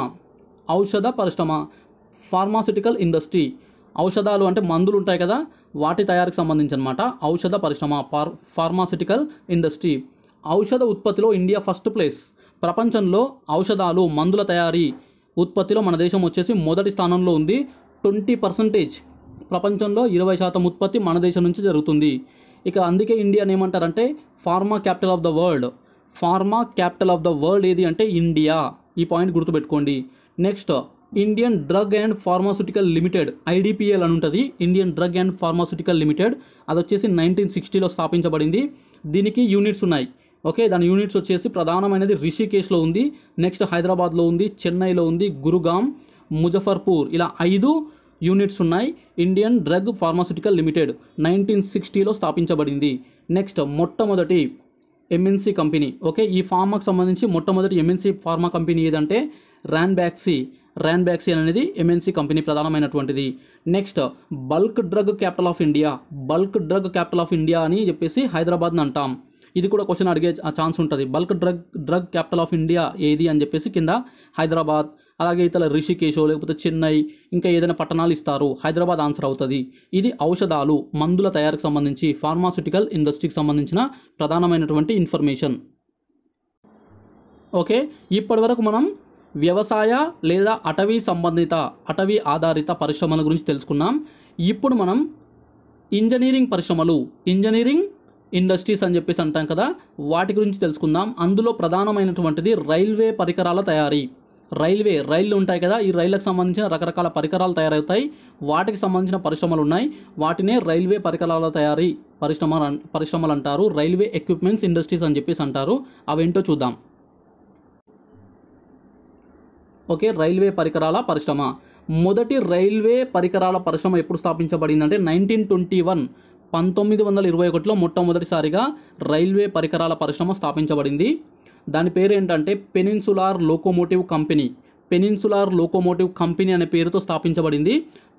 ఔషధ పరిశ్రమ ఫార్మాసిటికల్ ఇండస్ట్రీ ఔషధాలు అంటే మందులు ఉంటాయి కదా వాటి తయారీకి సంబంధించి అనమాట ఔషధ పరిశ్రమ ఫార్ ఫార్మాసిటికల్ ఇండస్ట్రీ ఔషధ ఉత్పత్తిలో ఇండియా ఫస్ట్ ప్లేస్ ప్రపంచంలో ఔషధాలు మందుల తయారీ ఉత్పత్తిలో మన దేశం వచ్చేసి మొదటి స్థానంలో ఉంది ట్వంటీ పర్సంటేజ్ ప్రపంచంలో ఇరవై శాతం ఉత్పత్తి మన దేశం నుంచి జరుగుతుంది ఇక అందుకే ఇండియాని ఏమంటారంటే pharma capital of the world pharma capital of the world ఏది అంటే ఇండియా ఈ పాయింట్ గుర్తుపెట్టుకోండి next Indian drug and pharmaceutical limited IDPL అని ఉంటుంది Indian drug and pharmaceutical limited అది వచ్చేసి నైన్టీన్ సిక్స్టీలో స్థాపించబడింది దీనికి యూనిట్స్ ఉన్నాయి ఓకే దాని యూనిట్స్ వచ్చేసి ప్రధానమైనది రిషికేశ్లో ఉంది నెక్స్ట్ హైదరాబాద్లో ఉంది చెన్నైలో ఉంది గురుగాం ముజఫర్పూర్ ఇలా ఐదు యూనిట్స్ ఉన్నాయి Indian drug pharmaceutical limited nineteen సిక్స్టీలో స్థాపించబడింది నెక్స్ట్ మొట్టమొదటి ఎంఎన్సీ కంపెనీ ఓకే ఈ ఫార్మాకు సంబంధించి మొట్టమొదటి ఎంఎన్సీ ఫార్మా కంపెనీ ఏదంటే ర్యాన్ బ్యాక్సీ ర్యాన్ బ్యాక్సీ అనేది ఎంఎన్సీ కంపెనీ ప్రధానమైనటువంటిది next bulk drug capital of India bulk drug capital of India అని చెప్పేసి హైదరాబాద్ని అంటాం ఇది కూడా క్వశ్చన్ అడిగే ఛాన్స్ ఉంటుంది bulk drug drug capital of India ఏది అని చెప్పేసి కింద హైదరాబాద్ అలాగే ఇతర రిషికేశో లేకపోతే చెన్నై ఇంకా ఏదైనా పట్టణాలు ఇస్తారు హైదరాబాద్ ఆన్సర్ అవుతుంది ఇది ఔషధాలు మందుల తయారీకి సంబంధించి ఫార్మాసిటికల్ ఇండస్ట్రీకి సంబంధించిన ప్రధానమైనటువంటి ఇన్ఫర్మేషన్ ఓకే ఇప్పటి వరకు మనం వ్యవసాయ లేదా అటవీ సంబంధిత అటవీ ఆధారిత పరిశ్రమల గురించి తెలుసుకున్నాం ఇప్పుడు మనం ఇంజనీరింగ్ పరిశ్రమలు ఇంజనీరింగ్ ఇండస్ట్రీస్ అని చెప్పేసి అంటాం కదా వాటి గురించి తెలుసుకుందాం అందులో ప్రధానమైనటువంటిది రైల్వే పరికరాల తయారీ రైల్వే రైళ్లు ఉంటాయి కదా ఈ రైళ్లకు సంబంధించిన రకరకాల పరికరాలు తయారవుతాయి వాటికి సంబంధించిన పరిశ్రమలు ఉన్నాయి వాటినే రైల్వే పరికరాల తయారీ పరిశ్రమ పరిశ్రమలు అంటారు రైల్వే ఎక్విప్మెంట్స్ ఇండస్ట్రీస్ అని చెప్పేసి అంటారు అవేంటో చూద్దాం ఓకే రైల్వే పరికరాల పరిశ్రమ మొదటి రైల్వే పరికరాల పరిశ్రమ ఎప్పుడు స్థాపించబడిందంటే నైన్టీన్ ట్వంటీ వన్ పంతొమ్మిది వందల ఇరవై ఒకటిలో మొట్టమొదటిసారిగా రైల్వే పరికరాల పరిశ్రమ స్థాపించబడింది దాని పేరు ఏంటంటే peninsular locomotive company peninsular locomotive company అనే పేరుతో స్థాపించబడింది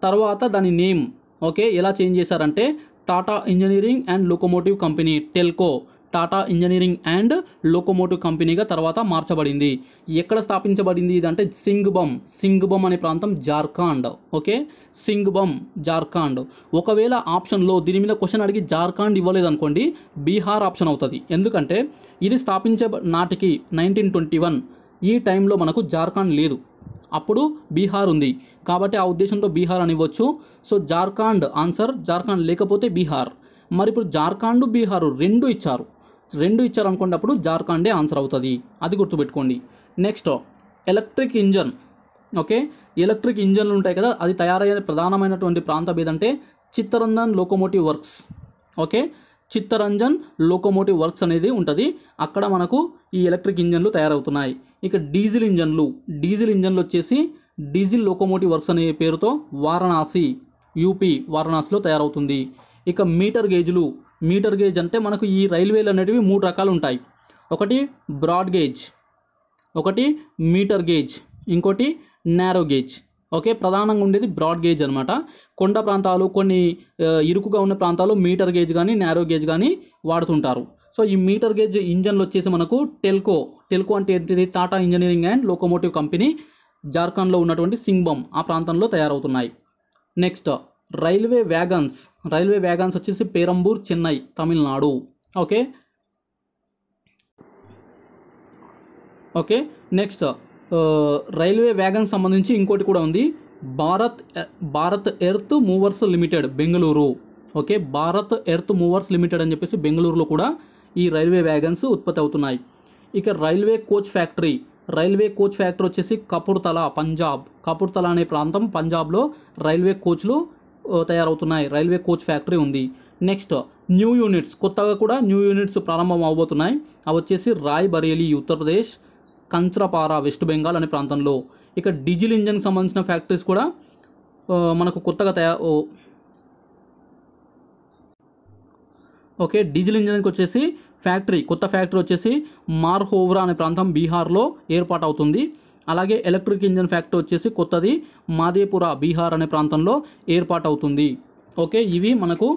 తర్వాత దాని నేమ్ ఓకే ఎలా చేంజ్ చేశారంటే Tata engineering and locomotive company Telco Tata engineering and locomotive కంపెనీగా తర్వాత మార్చబడింది ఎక్కడ స్థాపించబడింది ఇదంటే సింగ్బమ్ సింగ్బమ్ అనే ప్రాంతం జార్ఖండ్ ఓకే సింగ్బమ్ జార్ఖండ్ ఒకవేళ ఆప్షన్లో దీని మీద క్వశ్చన్ అడిగి జార్ఖండ్ ఇవ్వలేదు అనుకోండి బీహార్ ఆప్షన్ అవుతుంది ఎందుకంటే ఇది స్థాపించే నాటికి నైన్టీన్ ట్వంటీ వన్ ఈ టైంలో మనకు జార్ఖండ్ లేదు అప్పుడు బీహార్ ఉంది కాబట్టి ఆ ఉద్దేశంతో బీహార్ అనివ్వచ్చు సో జార్ఖండ్ ఆన్సర్ జార్ఖండ్ లేకపోతే బీహార్ మరి ఇప్పుడు జార్ఖండ్ బీహారు రెండు ఇచ్చారు రెండు ఇచ్చారు అనుకున్నప్పుడు జార్ఖండే ఆన్సర్ అవుతుంది అది గుర్తుపెట్టుకోండి next electric engine okay electric ఇంజన్లు ఉంటాయి కదా అది తయారయ్యే ప్రధానమైనటువంటి ప్రాంతం ఏదంటే Chittaranjan locomotive works okay Chittaranjan locomotive works అనేది ఉంటుంది అక్కడ మనకు ఈ ఎలక్ట్రిక్ ఇంజన్లు తయారవుతున్నాయి ఇక డీజిల్ ఇంజన్లు డీజిల్ ఇంజన్లు వచ్చేసి డీజిల్ లోకోమోటివ్ వర్క్స్ అనే పేరుతో వారణాసి యూపీ వారణాసిలో తయారవుతుంది ఇక మీటర్ గేజ్లు మీటర్ గేజ్ అంటే మనకు ఈ రైల్వేలు అనేటివి మూడు రకాలు ఉంటాయి ఒకటి బ్రాడ్ గేజ్ ఒకటి మీటర్ గేజ్ ఇంకోటి నేరో గేజ్ ఓకే ప్రధానంగా ఉండేది బ్రాడ్ గేజ్ అనమాట కొండ ప్రాంతాలు కొన్ని ఇరుకుగా ఉన్న ప్రాంతాలు మీటర్ గేజ్ కానీ నేరో గేజ్ కానీ వాడుతుంటారు సో ఈ మీటర్ గేజ్ ఇంజన్లు వచ్చేసి మనకు టెల్కో టెల్కో అంటే ఏంటిది Tata engineering and locomotive company జార్ఖండ్లో ఉన్నటువంటి సింగ్బమ్ ఆ ప్రాంతంలో తయారవుతున్నాయి next railway wagons railway wagons వచ్చేసి Perambur Chennai Tamil Nadu okay okay next railway wagon సంబంధించి ఇంకోటి కూడా ఉంది Bharat Bharat earth movers limited Bengaluru okay Bharat earth movers limited అని చెప్పేసి బెంగళూరులో కూడా ఈ రైల్వే వ్యాగన్స్ ఉత్పత్తి అవుతున్నాయి ఇక railway coach factory railway coach factory వచ్చేసి కపూర్తలా పంజాబ్ కపూర్తలా అనే ప్రాంతం పంజాబ్లో రైల్వే కోచ్లు తయారవుతున్నాయి రైల్వే కోచ్ ఫ్యాక్టరీ ఉంది నెక్స్ట్ న్యూ యూనిట్స్ కొత్తగా కూడా న్యూ యూనిట్స్ ప్రారంభం అవబోతున్నాయి అవి వచ్చేసి రాయ్ బరేలీ ఉత్తరప్రదేశ్ కంచ్రపారా వెస్ట్ బెంగాల్ అనే ప్రాంతంలో ఇక డీజిల్ ఇంజన్కి సంబంధించిన ఫ్యాక్టరీస్ కూడా మనకు కొత్తగా తయారు ఓకే డీజిల్ ఇంజన్కి వచ్చేసి ఫ్యాక్టరీ కొత్త ఫ్యాక్టరీ వచ్చేసి మార్హోవ్రా అనే ప్రాంతం బీహార్లో ఏర్పాటు అవుతుంది అలాగే ఎలక్ట్రిక్ ఇంజన్ ఫ్యాక్టరీ వచ్చేసి కొత్తది మాదేపుర బీహార్ అనే ప్రాంతంలో ఏర్పాటవుతుంది ఓకే ఇవి మనకు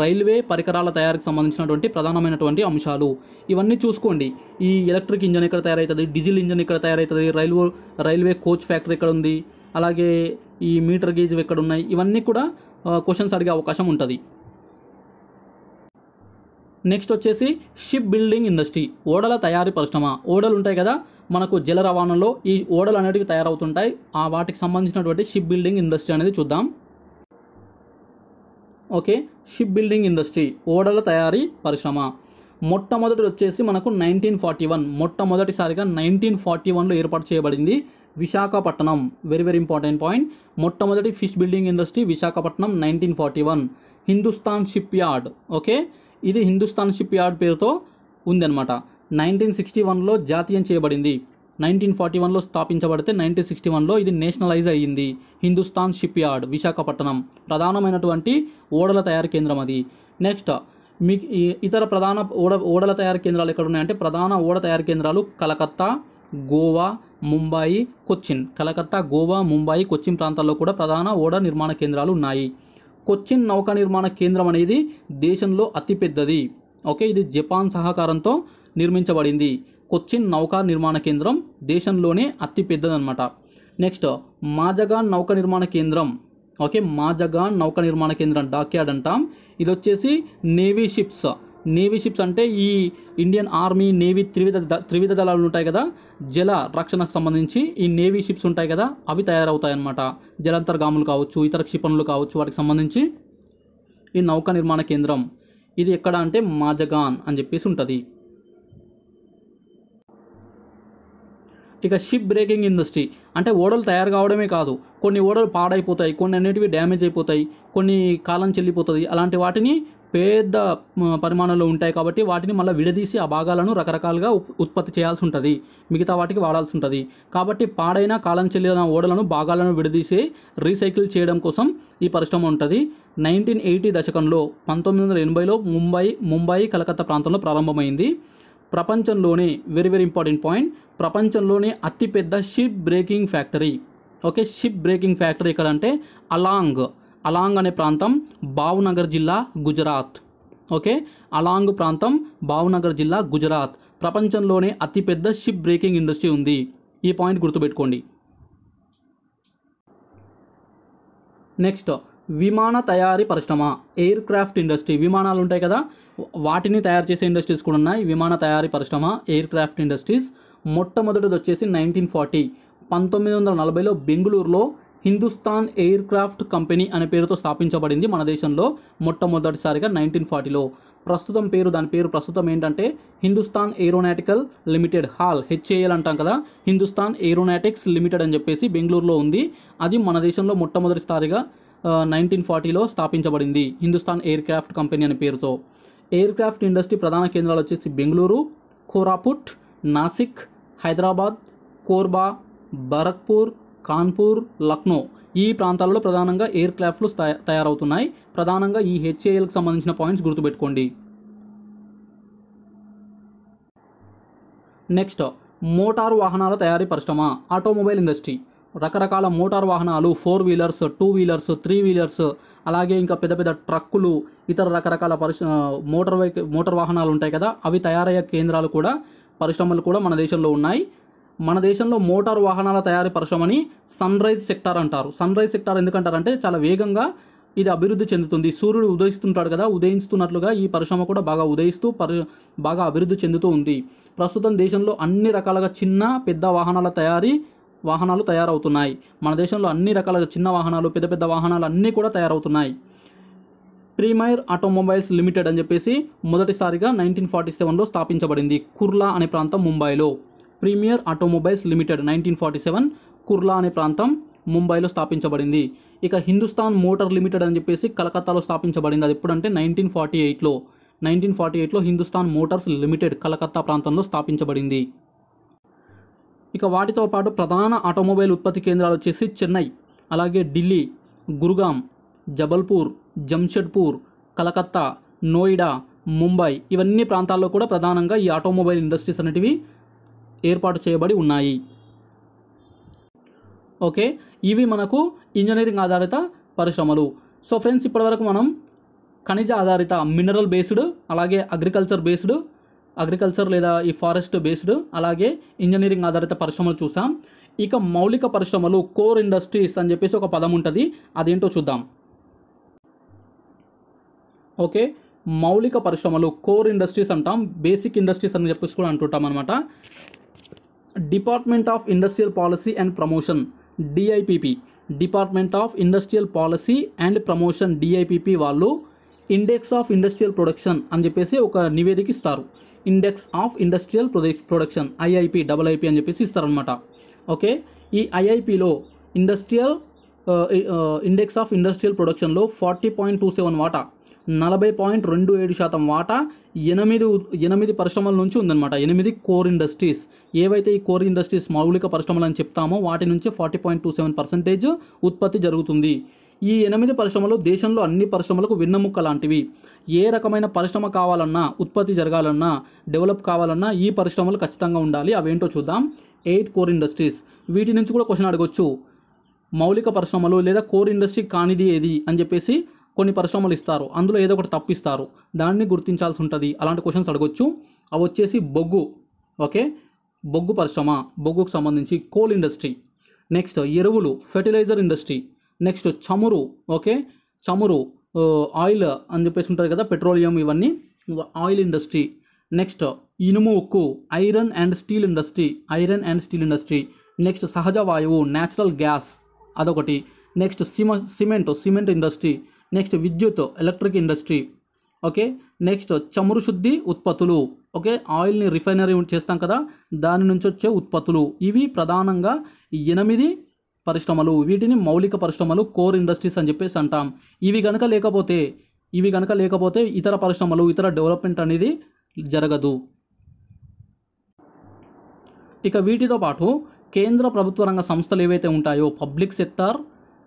రైల్వే పరికరాల తయారీకి సంబంధించినటువంటి ప్రధానమైనటువంటి అంశాలు ఇవన్నీ చూసుకోండి ఈ ఎలక్ట్రిక్ ఇంజన్ ఇక్కడ తయారవుతుంది డీజిల్ ఇంజన్ ఇక్కడ తయారవుతుంది రైల్వే రైల్వే కోచ్ ఫ్యాక్టరీ ఇక్కడ ఉంది అలాగే ఈ మీటర్ గేజ్ ఇక్కడ ఉన్నాయి ఇవన్నీ కూడా క్వశ్చన్స్ అడిగే అవకాశం ఉంటుంది నెక్స్ట్ వచ్చేసి షిప్ బిల్డింగ్ ఇండస్ట్రీ ఓడల తయారీ పరిశ్రమ ఓడలు ఉంటాయి కదా మనకు జల రవాణాలో ఈ ఓడలు అనేటివి తయారవుతుంటాయి ఆ వాటికి సంబంధించినటువంటి షిప్ బిల్డింగ్ ఇండస్ట్రీ అనేది చూద్దాం ఓకే షిప్ బిల్డింగ్ ఇండస్ట్రీ ఓడల తయారీ పరిశ్రమ మొట్టమొదటి వచ్చేసి మనకు నైన్టీన్ ఫార్టీ వన్ మొట్టమొదటిసారిగా నైన్టీన్ ఫార్టీ వన్లో ఏర్పాటు చేయబడింది Visakhapatnam very very important point మొట్టమొదటి fish building industry Visakhapatnam nineteen forty one Hindustan ship yard okay ఇది హిందుస్థాన్ షిప్ యార్డ్ పేరుతో ఉందన్నమాట నైన్టీన్ సిక్స్టీ వన్లో జాతీయం చేయబడింది నైన్టీన్ ఫార్టీ వన్లో స్థాపించబడితే నైన్టీన్ సిక్స్టీ వన్లో ఇది నేషనలైజ్ అయ్యింది హిందుస్థాన్ షిప్ యార్డ్ విశాఖపట్నం ప్రధానమైనటువంటి ఓడల తయారీ కేంద్రం అది నెక్స్ట్ మీ ఇతర ప్రధాన ఓడ ఓడల తయారీ కేంద్రాలు ఎక్కడ ఉన్నాయంటే ప్రధాన ఓడ తయారీ కేంద్రాలు కలకత్తా గోవా ముంబాయి కొచ్చిన్ కలకత్తా గోవా ముంబాయి కొచ్చిన్ ప్రాంతాల్లో కూడా ప్రధాన ఓడ నిర్మాణ కేంద్రాలు ఉన్నాయి కొచ్చిన్ నౌకా నిర్మాణ కేంద్రం అనేది దేశంలో అతిపెద్దది ఓకే ఇది జపాన్ సహకారంతో నిర్మించబడింది కొచ్చిన్ నౌకా నిర్మాణ కేంద్రం దేశంలోనే అతి పెద్దదనమాట నెక్స్ట్ మాజగాన్ నౌక నిర్మాణ కేంద్రం ఓకే మాజగాన్ నౌక నిర్మాణ కేంద్రం డాక్యార్డ్ అంటాం ఇది వచ్చేసి నేవీ షిప్స్ నేవీ షిప్స్ అంటే ఈ ఇండియన్ ఆర్మీ నేవీ త్రివిధ త్రివిధ దళాలు ఉంటాయి కదా జల రక్షణకు సంబంధించి ఈ నేవీ షిప్స్ ఉంటాయి కదా అవి తయారవుతాయన్నమాట జలంతర్గాములు కావచ్చు ఇతర క్షిపణులు కావచ్చు వాటికి సంబంధించి ఈ నౌక నిర్మాణ కేంద్రం ఇది ఎక్కడ అంటే మాజగాన్ అని చెప్పేసి ఉంటుంది ఇక షిప్ బ్రేకింగ్ ఇండస్ట్రీ అంటే ఓడలు తయారు కావడమే కాదు కొన్ని ఓడలు పాడైపోతాయి కొన్ని అనేటివి డ్యామేజ్ అయిపోతాయి కొన్ని కాలం చెల్లిపోతుంది అలాంటి వాటిని పెద్ద పరిమాణంలో ఉంటాయి కాబట్టి వాటిని మళ్ళీ విడదీసి ఆ భాగాలను రకరకాలుగా ఉత్పత్తి చేయాల్సి ఉంటుంది మిగతా వాటికి వాడాల్సి ఉంటుంది కాబట్టి పాడైన కాలం చెల్లిన ఓడలను భాగాలను విడదీసి రీసైకిల్ చేయడం కోసం ఈ పరిశ్రమ ఉంటుంది నైన్టీన్ ఎయిటీ దశకంలో పంతొమ్మిది వందల ఎనభైలో ముంబై ముంబై కలకత్తా ప్రాంతంలో ప్రారంభమైంది ప్రపంచంలోనే వెరీ వెరీ ఇంపార్టెంట్ పాయింట్ ప్రపంచంలోనే అతిపెద్ద ship breaking factory okay ship breaking factory ఇక్కడ అంటే అలాంగ్ అలాంగ్ అనే ప్రాంతం భావ్నగర్ జిల్లా గుజరాత్ ఓకే అలాంగ్ ప్రాంతం భావ్నగర్ జిల్లా గుజరాత్ ప్రపంచంలోనే అతిపెద్ద షిప్ బ్రేకింగ్ ఇండస్ట్రీ ఉంది ఈ పాయింట్ గుర్తుపెట్టుకోండి నెక్స్ట్ విమాన తయారీ పరిశ్రమ ఎయిర్ క్రాఫ్ట్ ఇండస్ట్రీ విమానాలు ఉంటాయి కదా వాటిని తయారు చేసే ఇండస్ట్రీస్ కూడా ఉన్నాయి విమాన తయారీ పరిశ్రమ ఎయిర్ క్రాఫ్ట్ ఇండస్ట్రీస్ మొట్టమొదటిది వచ్చేసి నైన్టీన్ ఫార్టీ పంతొమ్మిది వందల నలభైలో బెంగళూరులో హిందుస్థాన్ ఎయిర్ క్రాఫ్ట్ కంపెనీ అనే పేరుతో స్థాపించబడింది మన దేశంలో మొట్టమొదటిసారిగా నైన్టీన్ ఫార్టీలో ప్రస్తుతం పేరు దాని పేరు ప్రస్తుతం ఏంటంటే Hindustan aeronautical limited HAL HAL అంటాం కదా హిందుస్థాన్ ఏరోనాటిక్స్ లిమిటెడ్ అని చెప్పేసి బెంగళూరులో ఉంది అది మన దేశంలో మొట్టమొదటిసారిగా నైన్టీన్ ఫార్టీలో స్థాపించబడింది హిందుస్థాన్ ఎయిర్ క్రాఫ్ట్ కంపెనీ అనే పేరుతో ఎయిర్ క్రాఫ్ట్ ఇండస్ట్రీ ప్రధాన కేంద్రాలు వచ్చేసి బెంగళూరు కోరాపుట్ నాసిక్ హైదరాబాద్ కోర్బా బరక్పూర్ కాన్పూర్ లక్నో ఈ ప్రాంతాలలో ప్రధానంగా ఎయిర్ క్రాఫ్ట్లు తయారవుతున్నాయి ప్రధానంగా ఈ హెచ్ఏఎల్కి సంబంధించిన పాయింట్స్ గుర్తుపెట్టుకోండి నెక్స్ట్ మోటారు వాహనాల తయారీ పరిశ్రమ ఆటోమొబైల్ ఇండస్ట్రీ రకరకాల మోటార్ వాహనాలు four wheelers two wheelers three wheelers అలాగే ఇంకా పెద్ద పెద్ద ట్రక్కులు ఇతర రకరకాల పరిశ్ర మోటార్ వెహికల్ మోటార్ వాహనాలు ఉంటాయి కదా అవి తయారయ్యే కేంద్రాలు కూడా పరిశ్రమలు కూడా మన దేశంలో ఉన్నాయి మన దేశంలో మోటార్ వాహనాల తయారీ పరిశ్రమని సన్ రైజ్ సెక్టార్ అంటారు సన్ రైజ్ సెక్టార్ ఎందుకంటారంటే చాలా వేగంగా ఇది అభివృద్ధి చెందుతుంది సూర్యుడు ఉదయిస్తుంటాడు కదా ఉదయిస్తున్నట్లుగా ఈ పరిశ్రమ కూడా బాగా ఉదయిస్తూ పరి బాగా అభివృద్ధి చెందుతూ ఉంది ప్రస్తుతం దేశంలో అన్ని రకాలుగా చిన్న పెద్ద వాహనాల తయారీ వాహనాలు తయారవుతున్నాయి మన దేశంలో అన్ని రకాల చిన్న వాహనాలు పెద్ద పెద్ద వాహనాలు అన్నీ కూడా తయారవుతున్నాయి ప్రీమైర్ ఆటోమొబైల్స్ లిమిటెడ్ అని చెప్పేసి మొదటిసారిగా నైన్టీన్ ఫార్టీ సెవెన్లో స్థాపించబడింది కుర్లా అనే ప్రాంతం ముంబైలో premier automobiles limited nineteen forty seven Kurla అనే ప్రాంతం ముంబైలో స్థాపించబడింది ఇక హిందుస్థాన్ మోటార్ లిమిటెడ్ అని చెప్పేసి కలకత్తాలో స్థాపించబడింది అది ఎప్పుడంటే నైన్టీన్ ఫార్టీ ఎయిట్లో నైన్టీన్ ఫార్టీ ఎయిట్లో హిందుస్థాన్ మోటార్స్ లిమిటెడ్ కలకత్తా ప్రాంతంలో స్థాపించబడింది ఇక వాటితో పాటు ప్రధాన ఆటోమొబైల్ ఉత్పత్తి కేంద్రాలు వచ్చేసి చెన్నై అలాగే ఢిల్లీ గురుగాం జబల్పూర్ జంషెడ్పూర్ కలకత్తా నోయిడా ముంబై ఇవన్నీ ప్రాంతాల్లో కూడా ప్రధానంగా ఈ ఆటోమొబైల్ ఇండస్ట్రీస్ అనేటివి ఏర్పాటు చేయబడి ఉన్నాయి ఓకే ఇవి మనకు ఇంజనీరింగ్ ఆధారిత పరిశ్రమలు సో ఫ్రెండ్స్ ఇప్పటివరకు మనం ఖనిజ ఆధారిత మినరల్ బేస్డ్ అలాగే అగ్రికల్చర్ బేస్డ్ అగ్రికల్చర్ లేదా ఈ ఫారెస్ట్ బేస్డ్ అలాగే ఇంజనీరింగ్ ఆధారిత పరిశ్రమలు చూసాం ఇక మౌలిక పరిశ్రమలు కోర్ ఇండస్ట్రీస్ అని చెప్పేసి ఒక పదం ఉంటుంది అదేంటో చూద్దాం ఓకే మౌలిక పరిశ్రమలు కోర్ ఇండస్ట్రీస్ అంటాం బేసిక్ ఇండస్ట్రీస్ అని చెప్పేసి కూడా అంటుంటాం అనమాట department of industrial policy and promotion DIPP department of industrial policy and promotion DIPP వాళ్ళు ఇండెక్స్ ఆఫ్ ఇండస్ట్రియల్ ప్రొడక్షన్ అని చెప్పేసి ఒక నివేదిక ఇస్తారు index of industrial production IIP double IP అని చెప్పేసి ఇస్తారనమాట ఓకే ఈ ఐఐపిలో ఇండస్ట్రియల్ ఇండెక్స్ ఆఫ్ ఇండస్ట్రియల్ ప్రొడక్షన్లో ఫార్టీ పాయింట్ టూ సెవెన్ వాటా నలభై పాయింట్ రెండు ఏడు శాతం వాటా ఎనిమిది ఎనిమిది పరిశ్రమల నుంచి ఉందన్నమాట ఎనిమిది కోర్ ఇండస్ట్రీస్ ఏవైతే ఈ కోర్ ఇండస్ట్రీస్ మౌలిక పరిశ్రమలు అని చెప్తామో వాటి నుంచి forty point two seven percentage ఉత్పత్తి జరుగుతుంది ఈ ఎనిమిది పరిశ్రమలు దేశంలో అన్ని పరిశ్రమలకు విన్నముక్క లాంటివి ఏ రకమైన పరిశ్రమ కావాలన్నా ఉత్పత్తి జరగాలన్నా డెవలప్ కావాలన్నా ఈ పరిశ్రమలు ఖచ్చితంగా ఉండాలి అవేంటో చూద్దాం ఎయిట్ కోర్ ఇండస్ట్రీస్ వీటి నుంచి కూడా క్వశ్చన్ అడగొచ్చు మౌలిక పరిశ్రమలు లేదా కోర్ ఇండస్ట్రీ కానిది ఏది అని చెప్పేసి కొన్ని పరిశ్రమలు ఇస్తారు అందులో ఏదో ఒకటి తప్పిస్తారు దాన్ని గుర్తించాల్సి ఉంటుంది అలాంటి క్వశ్చన్స్ అడగొచ్చు అవి వచ్చేసి బొగ్గు ఓకే బొగ్గు పరిశ్రమ బొగ్గుకు సంబంధించి కోల్ ఇండస్ట్రీ నెక్స్ట్ ఎరువులు ఫెర్టిలైజర్ ఇండస్ట్రీ నెక్స్ట్ చమురు ఓకే చమురు ఆయిల్ అని చెప్పేసి ఉంటుంది కదా పెట్రోలియం ఇవన్నీ ఆయిల్ ఇండస్ట్రీ నెక్స్ట్ ఇనుము ఉక్కు iron and steel industry iron and steel industry next సహజ వాయువు న్యాచురల్ గ్యాస్ అదొకటి నెక్స్ట్ సిమ సిమెంట్ సిమెంట్ ఇండస్ట్రీ నెక్స్ట్ విద్యుత్ ఎలక్ట్రిక్ ఇండస్ట్రీ ఓకే నెక్స్ట్ చమురు శుద్ధి ఉత్పత్తులు ఓకే ఆయిల్ని రిఫైనరీ చేస్తాం కదా దాని నుంచి వచ్చే ఉత్పత్తులు ఇవి ప్రధానంగా ఎనిమిది పరిశ్రమలు వీటిని మౌలిక పరిశ్రమలు కోర్ ఇండస్ట్రీస్ అని చెప్పేసి అంటాం ఇవి కనుక లేకపోతే ఇవి కనుక లేకపోతే ఇతర పరిశ్రమలు ఇతర డెవలప్మెంట్ అనేది జరగదు ఇక వీటితో పాటు కేంద్ర ప్రభుత్వ రంగ సంస్థలు ఏవైతే ఉంటాయో public sector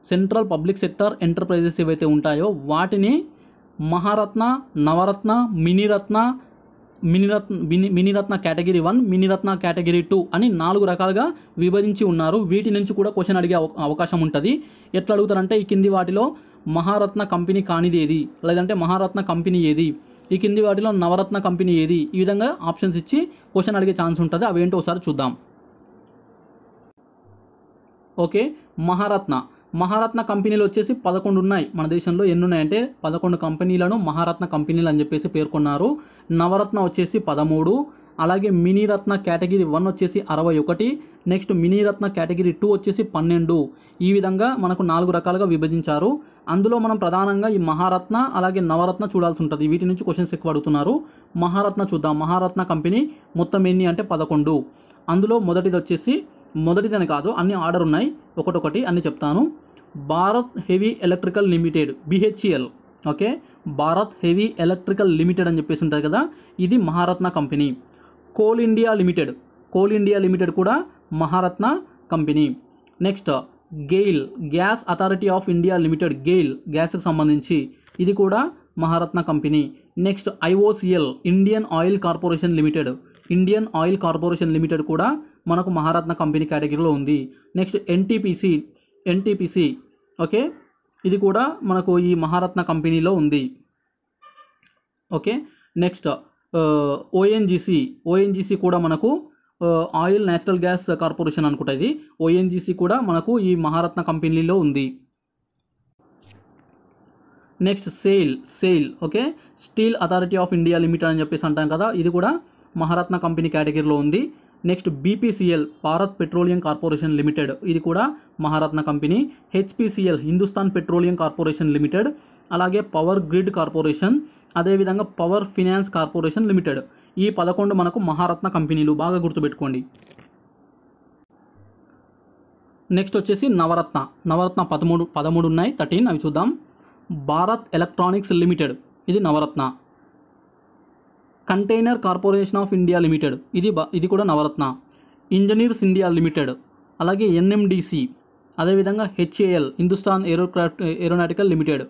central public sector enterprises ఏవైతే ఉంటాయో వాటిని Maharatna Navratna Miniratna Miniratna mini Miniratna category one Miniratna category two అని నాలుగు రకాలుగా విభజించి ఉన్నారు వీటి నుంచి కూడా క్వశ్చన్ అడిగే అవకాశం ఉంటుంది ఎట్లా అడుగుతారంటే ఈ కింది వాటిలో మహారత్న కంపెనీ కానిది ఏది లేదంటే మహారత్న కంపెనీ ఏది ఈ కింది వాటిలో నవరత్న కంపెనీ ఏది ఈ విధంగా ఆప్షన్స్ ఇచ్చి క్వశ్చన్ అడిగే ఛాన్స్ ఉంటుంది అవి ఏంటో ఒకసారి చూద్దాం ఓకే మహారత్న మహారత్న కంపెనీలు వచ్చేసి పదకొండు ఉన్నాయి మన దేశంలో ఎన్ని ఉన్నాయంటే పదకొండు కంపెనీలను మహారత్న కంపెనీలు అని చెప్పేసి పేర్కొన్నారు నవరత్న వచ్చేసి పదమూడు అలాగే మినీ రత్న కేటగిరీ వన్ వచ్చేసి అరవై ఒకటి next Miniratna category two వచ్చేసి పన్నెండు ఈ విధంగా మనకు నాలుగు రకాలుగా విభజించారు అందులో మనం ప్రధానంగా ఈ మహారత్న అలాగే నవరత్న చూడాల్సి ఉంటుంది వీటి నుంచి క్వశ్చన్స్ ఎక్కువ అడుగుతున్నారు మహారత్న చూద్దాం మహారత్న కంపెనీ మొత్తం ఎన్ని అంటే పదకొండు అందులో మొదటిది వచ్చేసి మొదటిదని కాదు అన్ని ఆర్డర్ ఉన్నాయి ఒకటొకటి అన్ని చెప్తాను Bharat heavy electrical limited BHEL okay Bharat heavy electrical limited అని చెప్పేసి ఉంటుంది కదా ఇది Maharatna company coal India limited coal India limited కూడా Maharatna company next GAIL gas authority of India limited GAIL గ్యాస్కి సంబంధించి ఇది కూడా Maharatna company next IOCL Indian oil corporation limited Indian oil corporation limited కూడా మనకు మహారత్న కంపెనీ కేటగిరీలో ఉంది నెక్స్ట్ ఎన్టీపీసీ ఎన్టీపీసీ ఓకే ఇది కూడా మనకు ఈ మహారత్న కంపెనీలో ఉంది ఓకే నెక్స్ట్ ఓఎన్జీసీ ఓఎన్జిసి కూడా మనకు ఆయిల్ న్యాచురల్ గ్యాస్ కార్పొరేషన్ అనుకుంటా ఇది ఓఎన్జిసి కూడా మనకు ఈ మహారత్న కంపెనీలో ఉంది next SAIL SAIL okay steel authority of India limited అని చెప్పేసి అంటాం కదా ఇది కూడా మహారత్న కంపెనీ కేటగిరీలో ఉంది next BPCL Bharat petroleum corporation limited ఇది కూడా Maharatna company HPCL Hindustan petroleum corporation limited అలాగే పవర్ గ్రిడ్ కార్పొరేషన్ అదేవిధంగా పవర్ ఫినాన్స్ కార్పొరేషన్ లిమిటెడ్ ఈ పదకొండు మనకు మహారత్న కంపెనీలు బాగా గుర్తుపెట్టుకోండి నెక్స్ట్ వచ్చేసి నవరత్న నవరత్న పదమూడు పదమూడు ఉన్నాయి థర్టీన్ అవి చూద్దాం భారత్ ఎలక్ట్రానిక్స్ లిమిటెడ్ ఇది Navratna container corporation of India limited ఇది ఇది కూడా నవరత్న ఇంజనీర్స్ ఇండియా లిమిటెడ్ అలాగే ఎన్ఎండిసి అదేవిధంగా HAL Hindustan aircraft aeronautical limited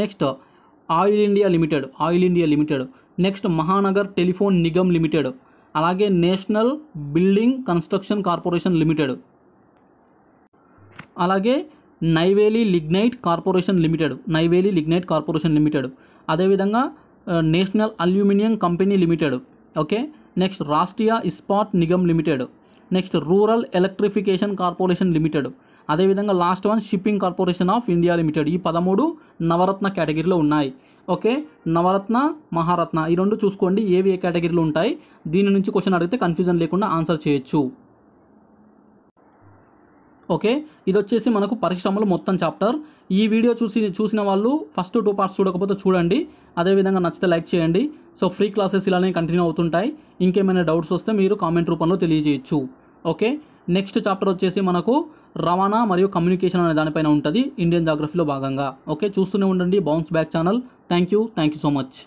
next oil India limited oil India limited next Mahanagar telephone Nigam limited అలాగే national building construction corporation limited అలాగే Neyveli lignite corporation limited Neyveli lignite corporation limited అదేవిధంగా national aluminium company limited okay next Rashtriya Ispat Nigam limited next rural electrification corporation limited అదేవిధంగా last one shipping corporation of India limited ఈ పదమూడు నవరత్న కేటగిరీలో ఉన్నాయి okay నవరత్న మహారత్న ఈ రెండు చూసుకోండి ఏవి ఏ కేటగిరీలు ఉంటాయి దీని నుంచి క్వశ్చన్ అడిగితే కన్ఫ్యూజన్ లేకుండా ఆన్సర్ చేయొచ్చు ఓకే ఇది వచ్చేసి మనకు పరిశ్రమలు మొత్తం చాప్టర్ ఈ వీడియో చూసి చూసిన వాళ్ళు ఫస్ట్ టూ పార్ట్స్ చూడకపోతే చూడండి అదేవిధంగా నచ్చితే లైక్ చేయండి సో ఫ్రీ క్లాసెస్ ఇలానే కంటిన్యూ అవుతుంటాయి ఇంకేమైనా డౌట్స్ వస్తే మీరు కామెంట్ రూపంలో తెలియజేయచ్చు ఓకే నెక్స్ట్ చాప్టర్ వచ్చేసి మనకు రవాణా మరియు కమ్యూనికేషన్ అనే దానిపైన ఉంటుంది ఇండియన్ జాగ్రఫీలో భాగంగా ఓకే చూస్తూనే ఉండండి bounce back channel thank you thank you so much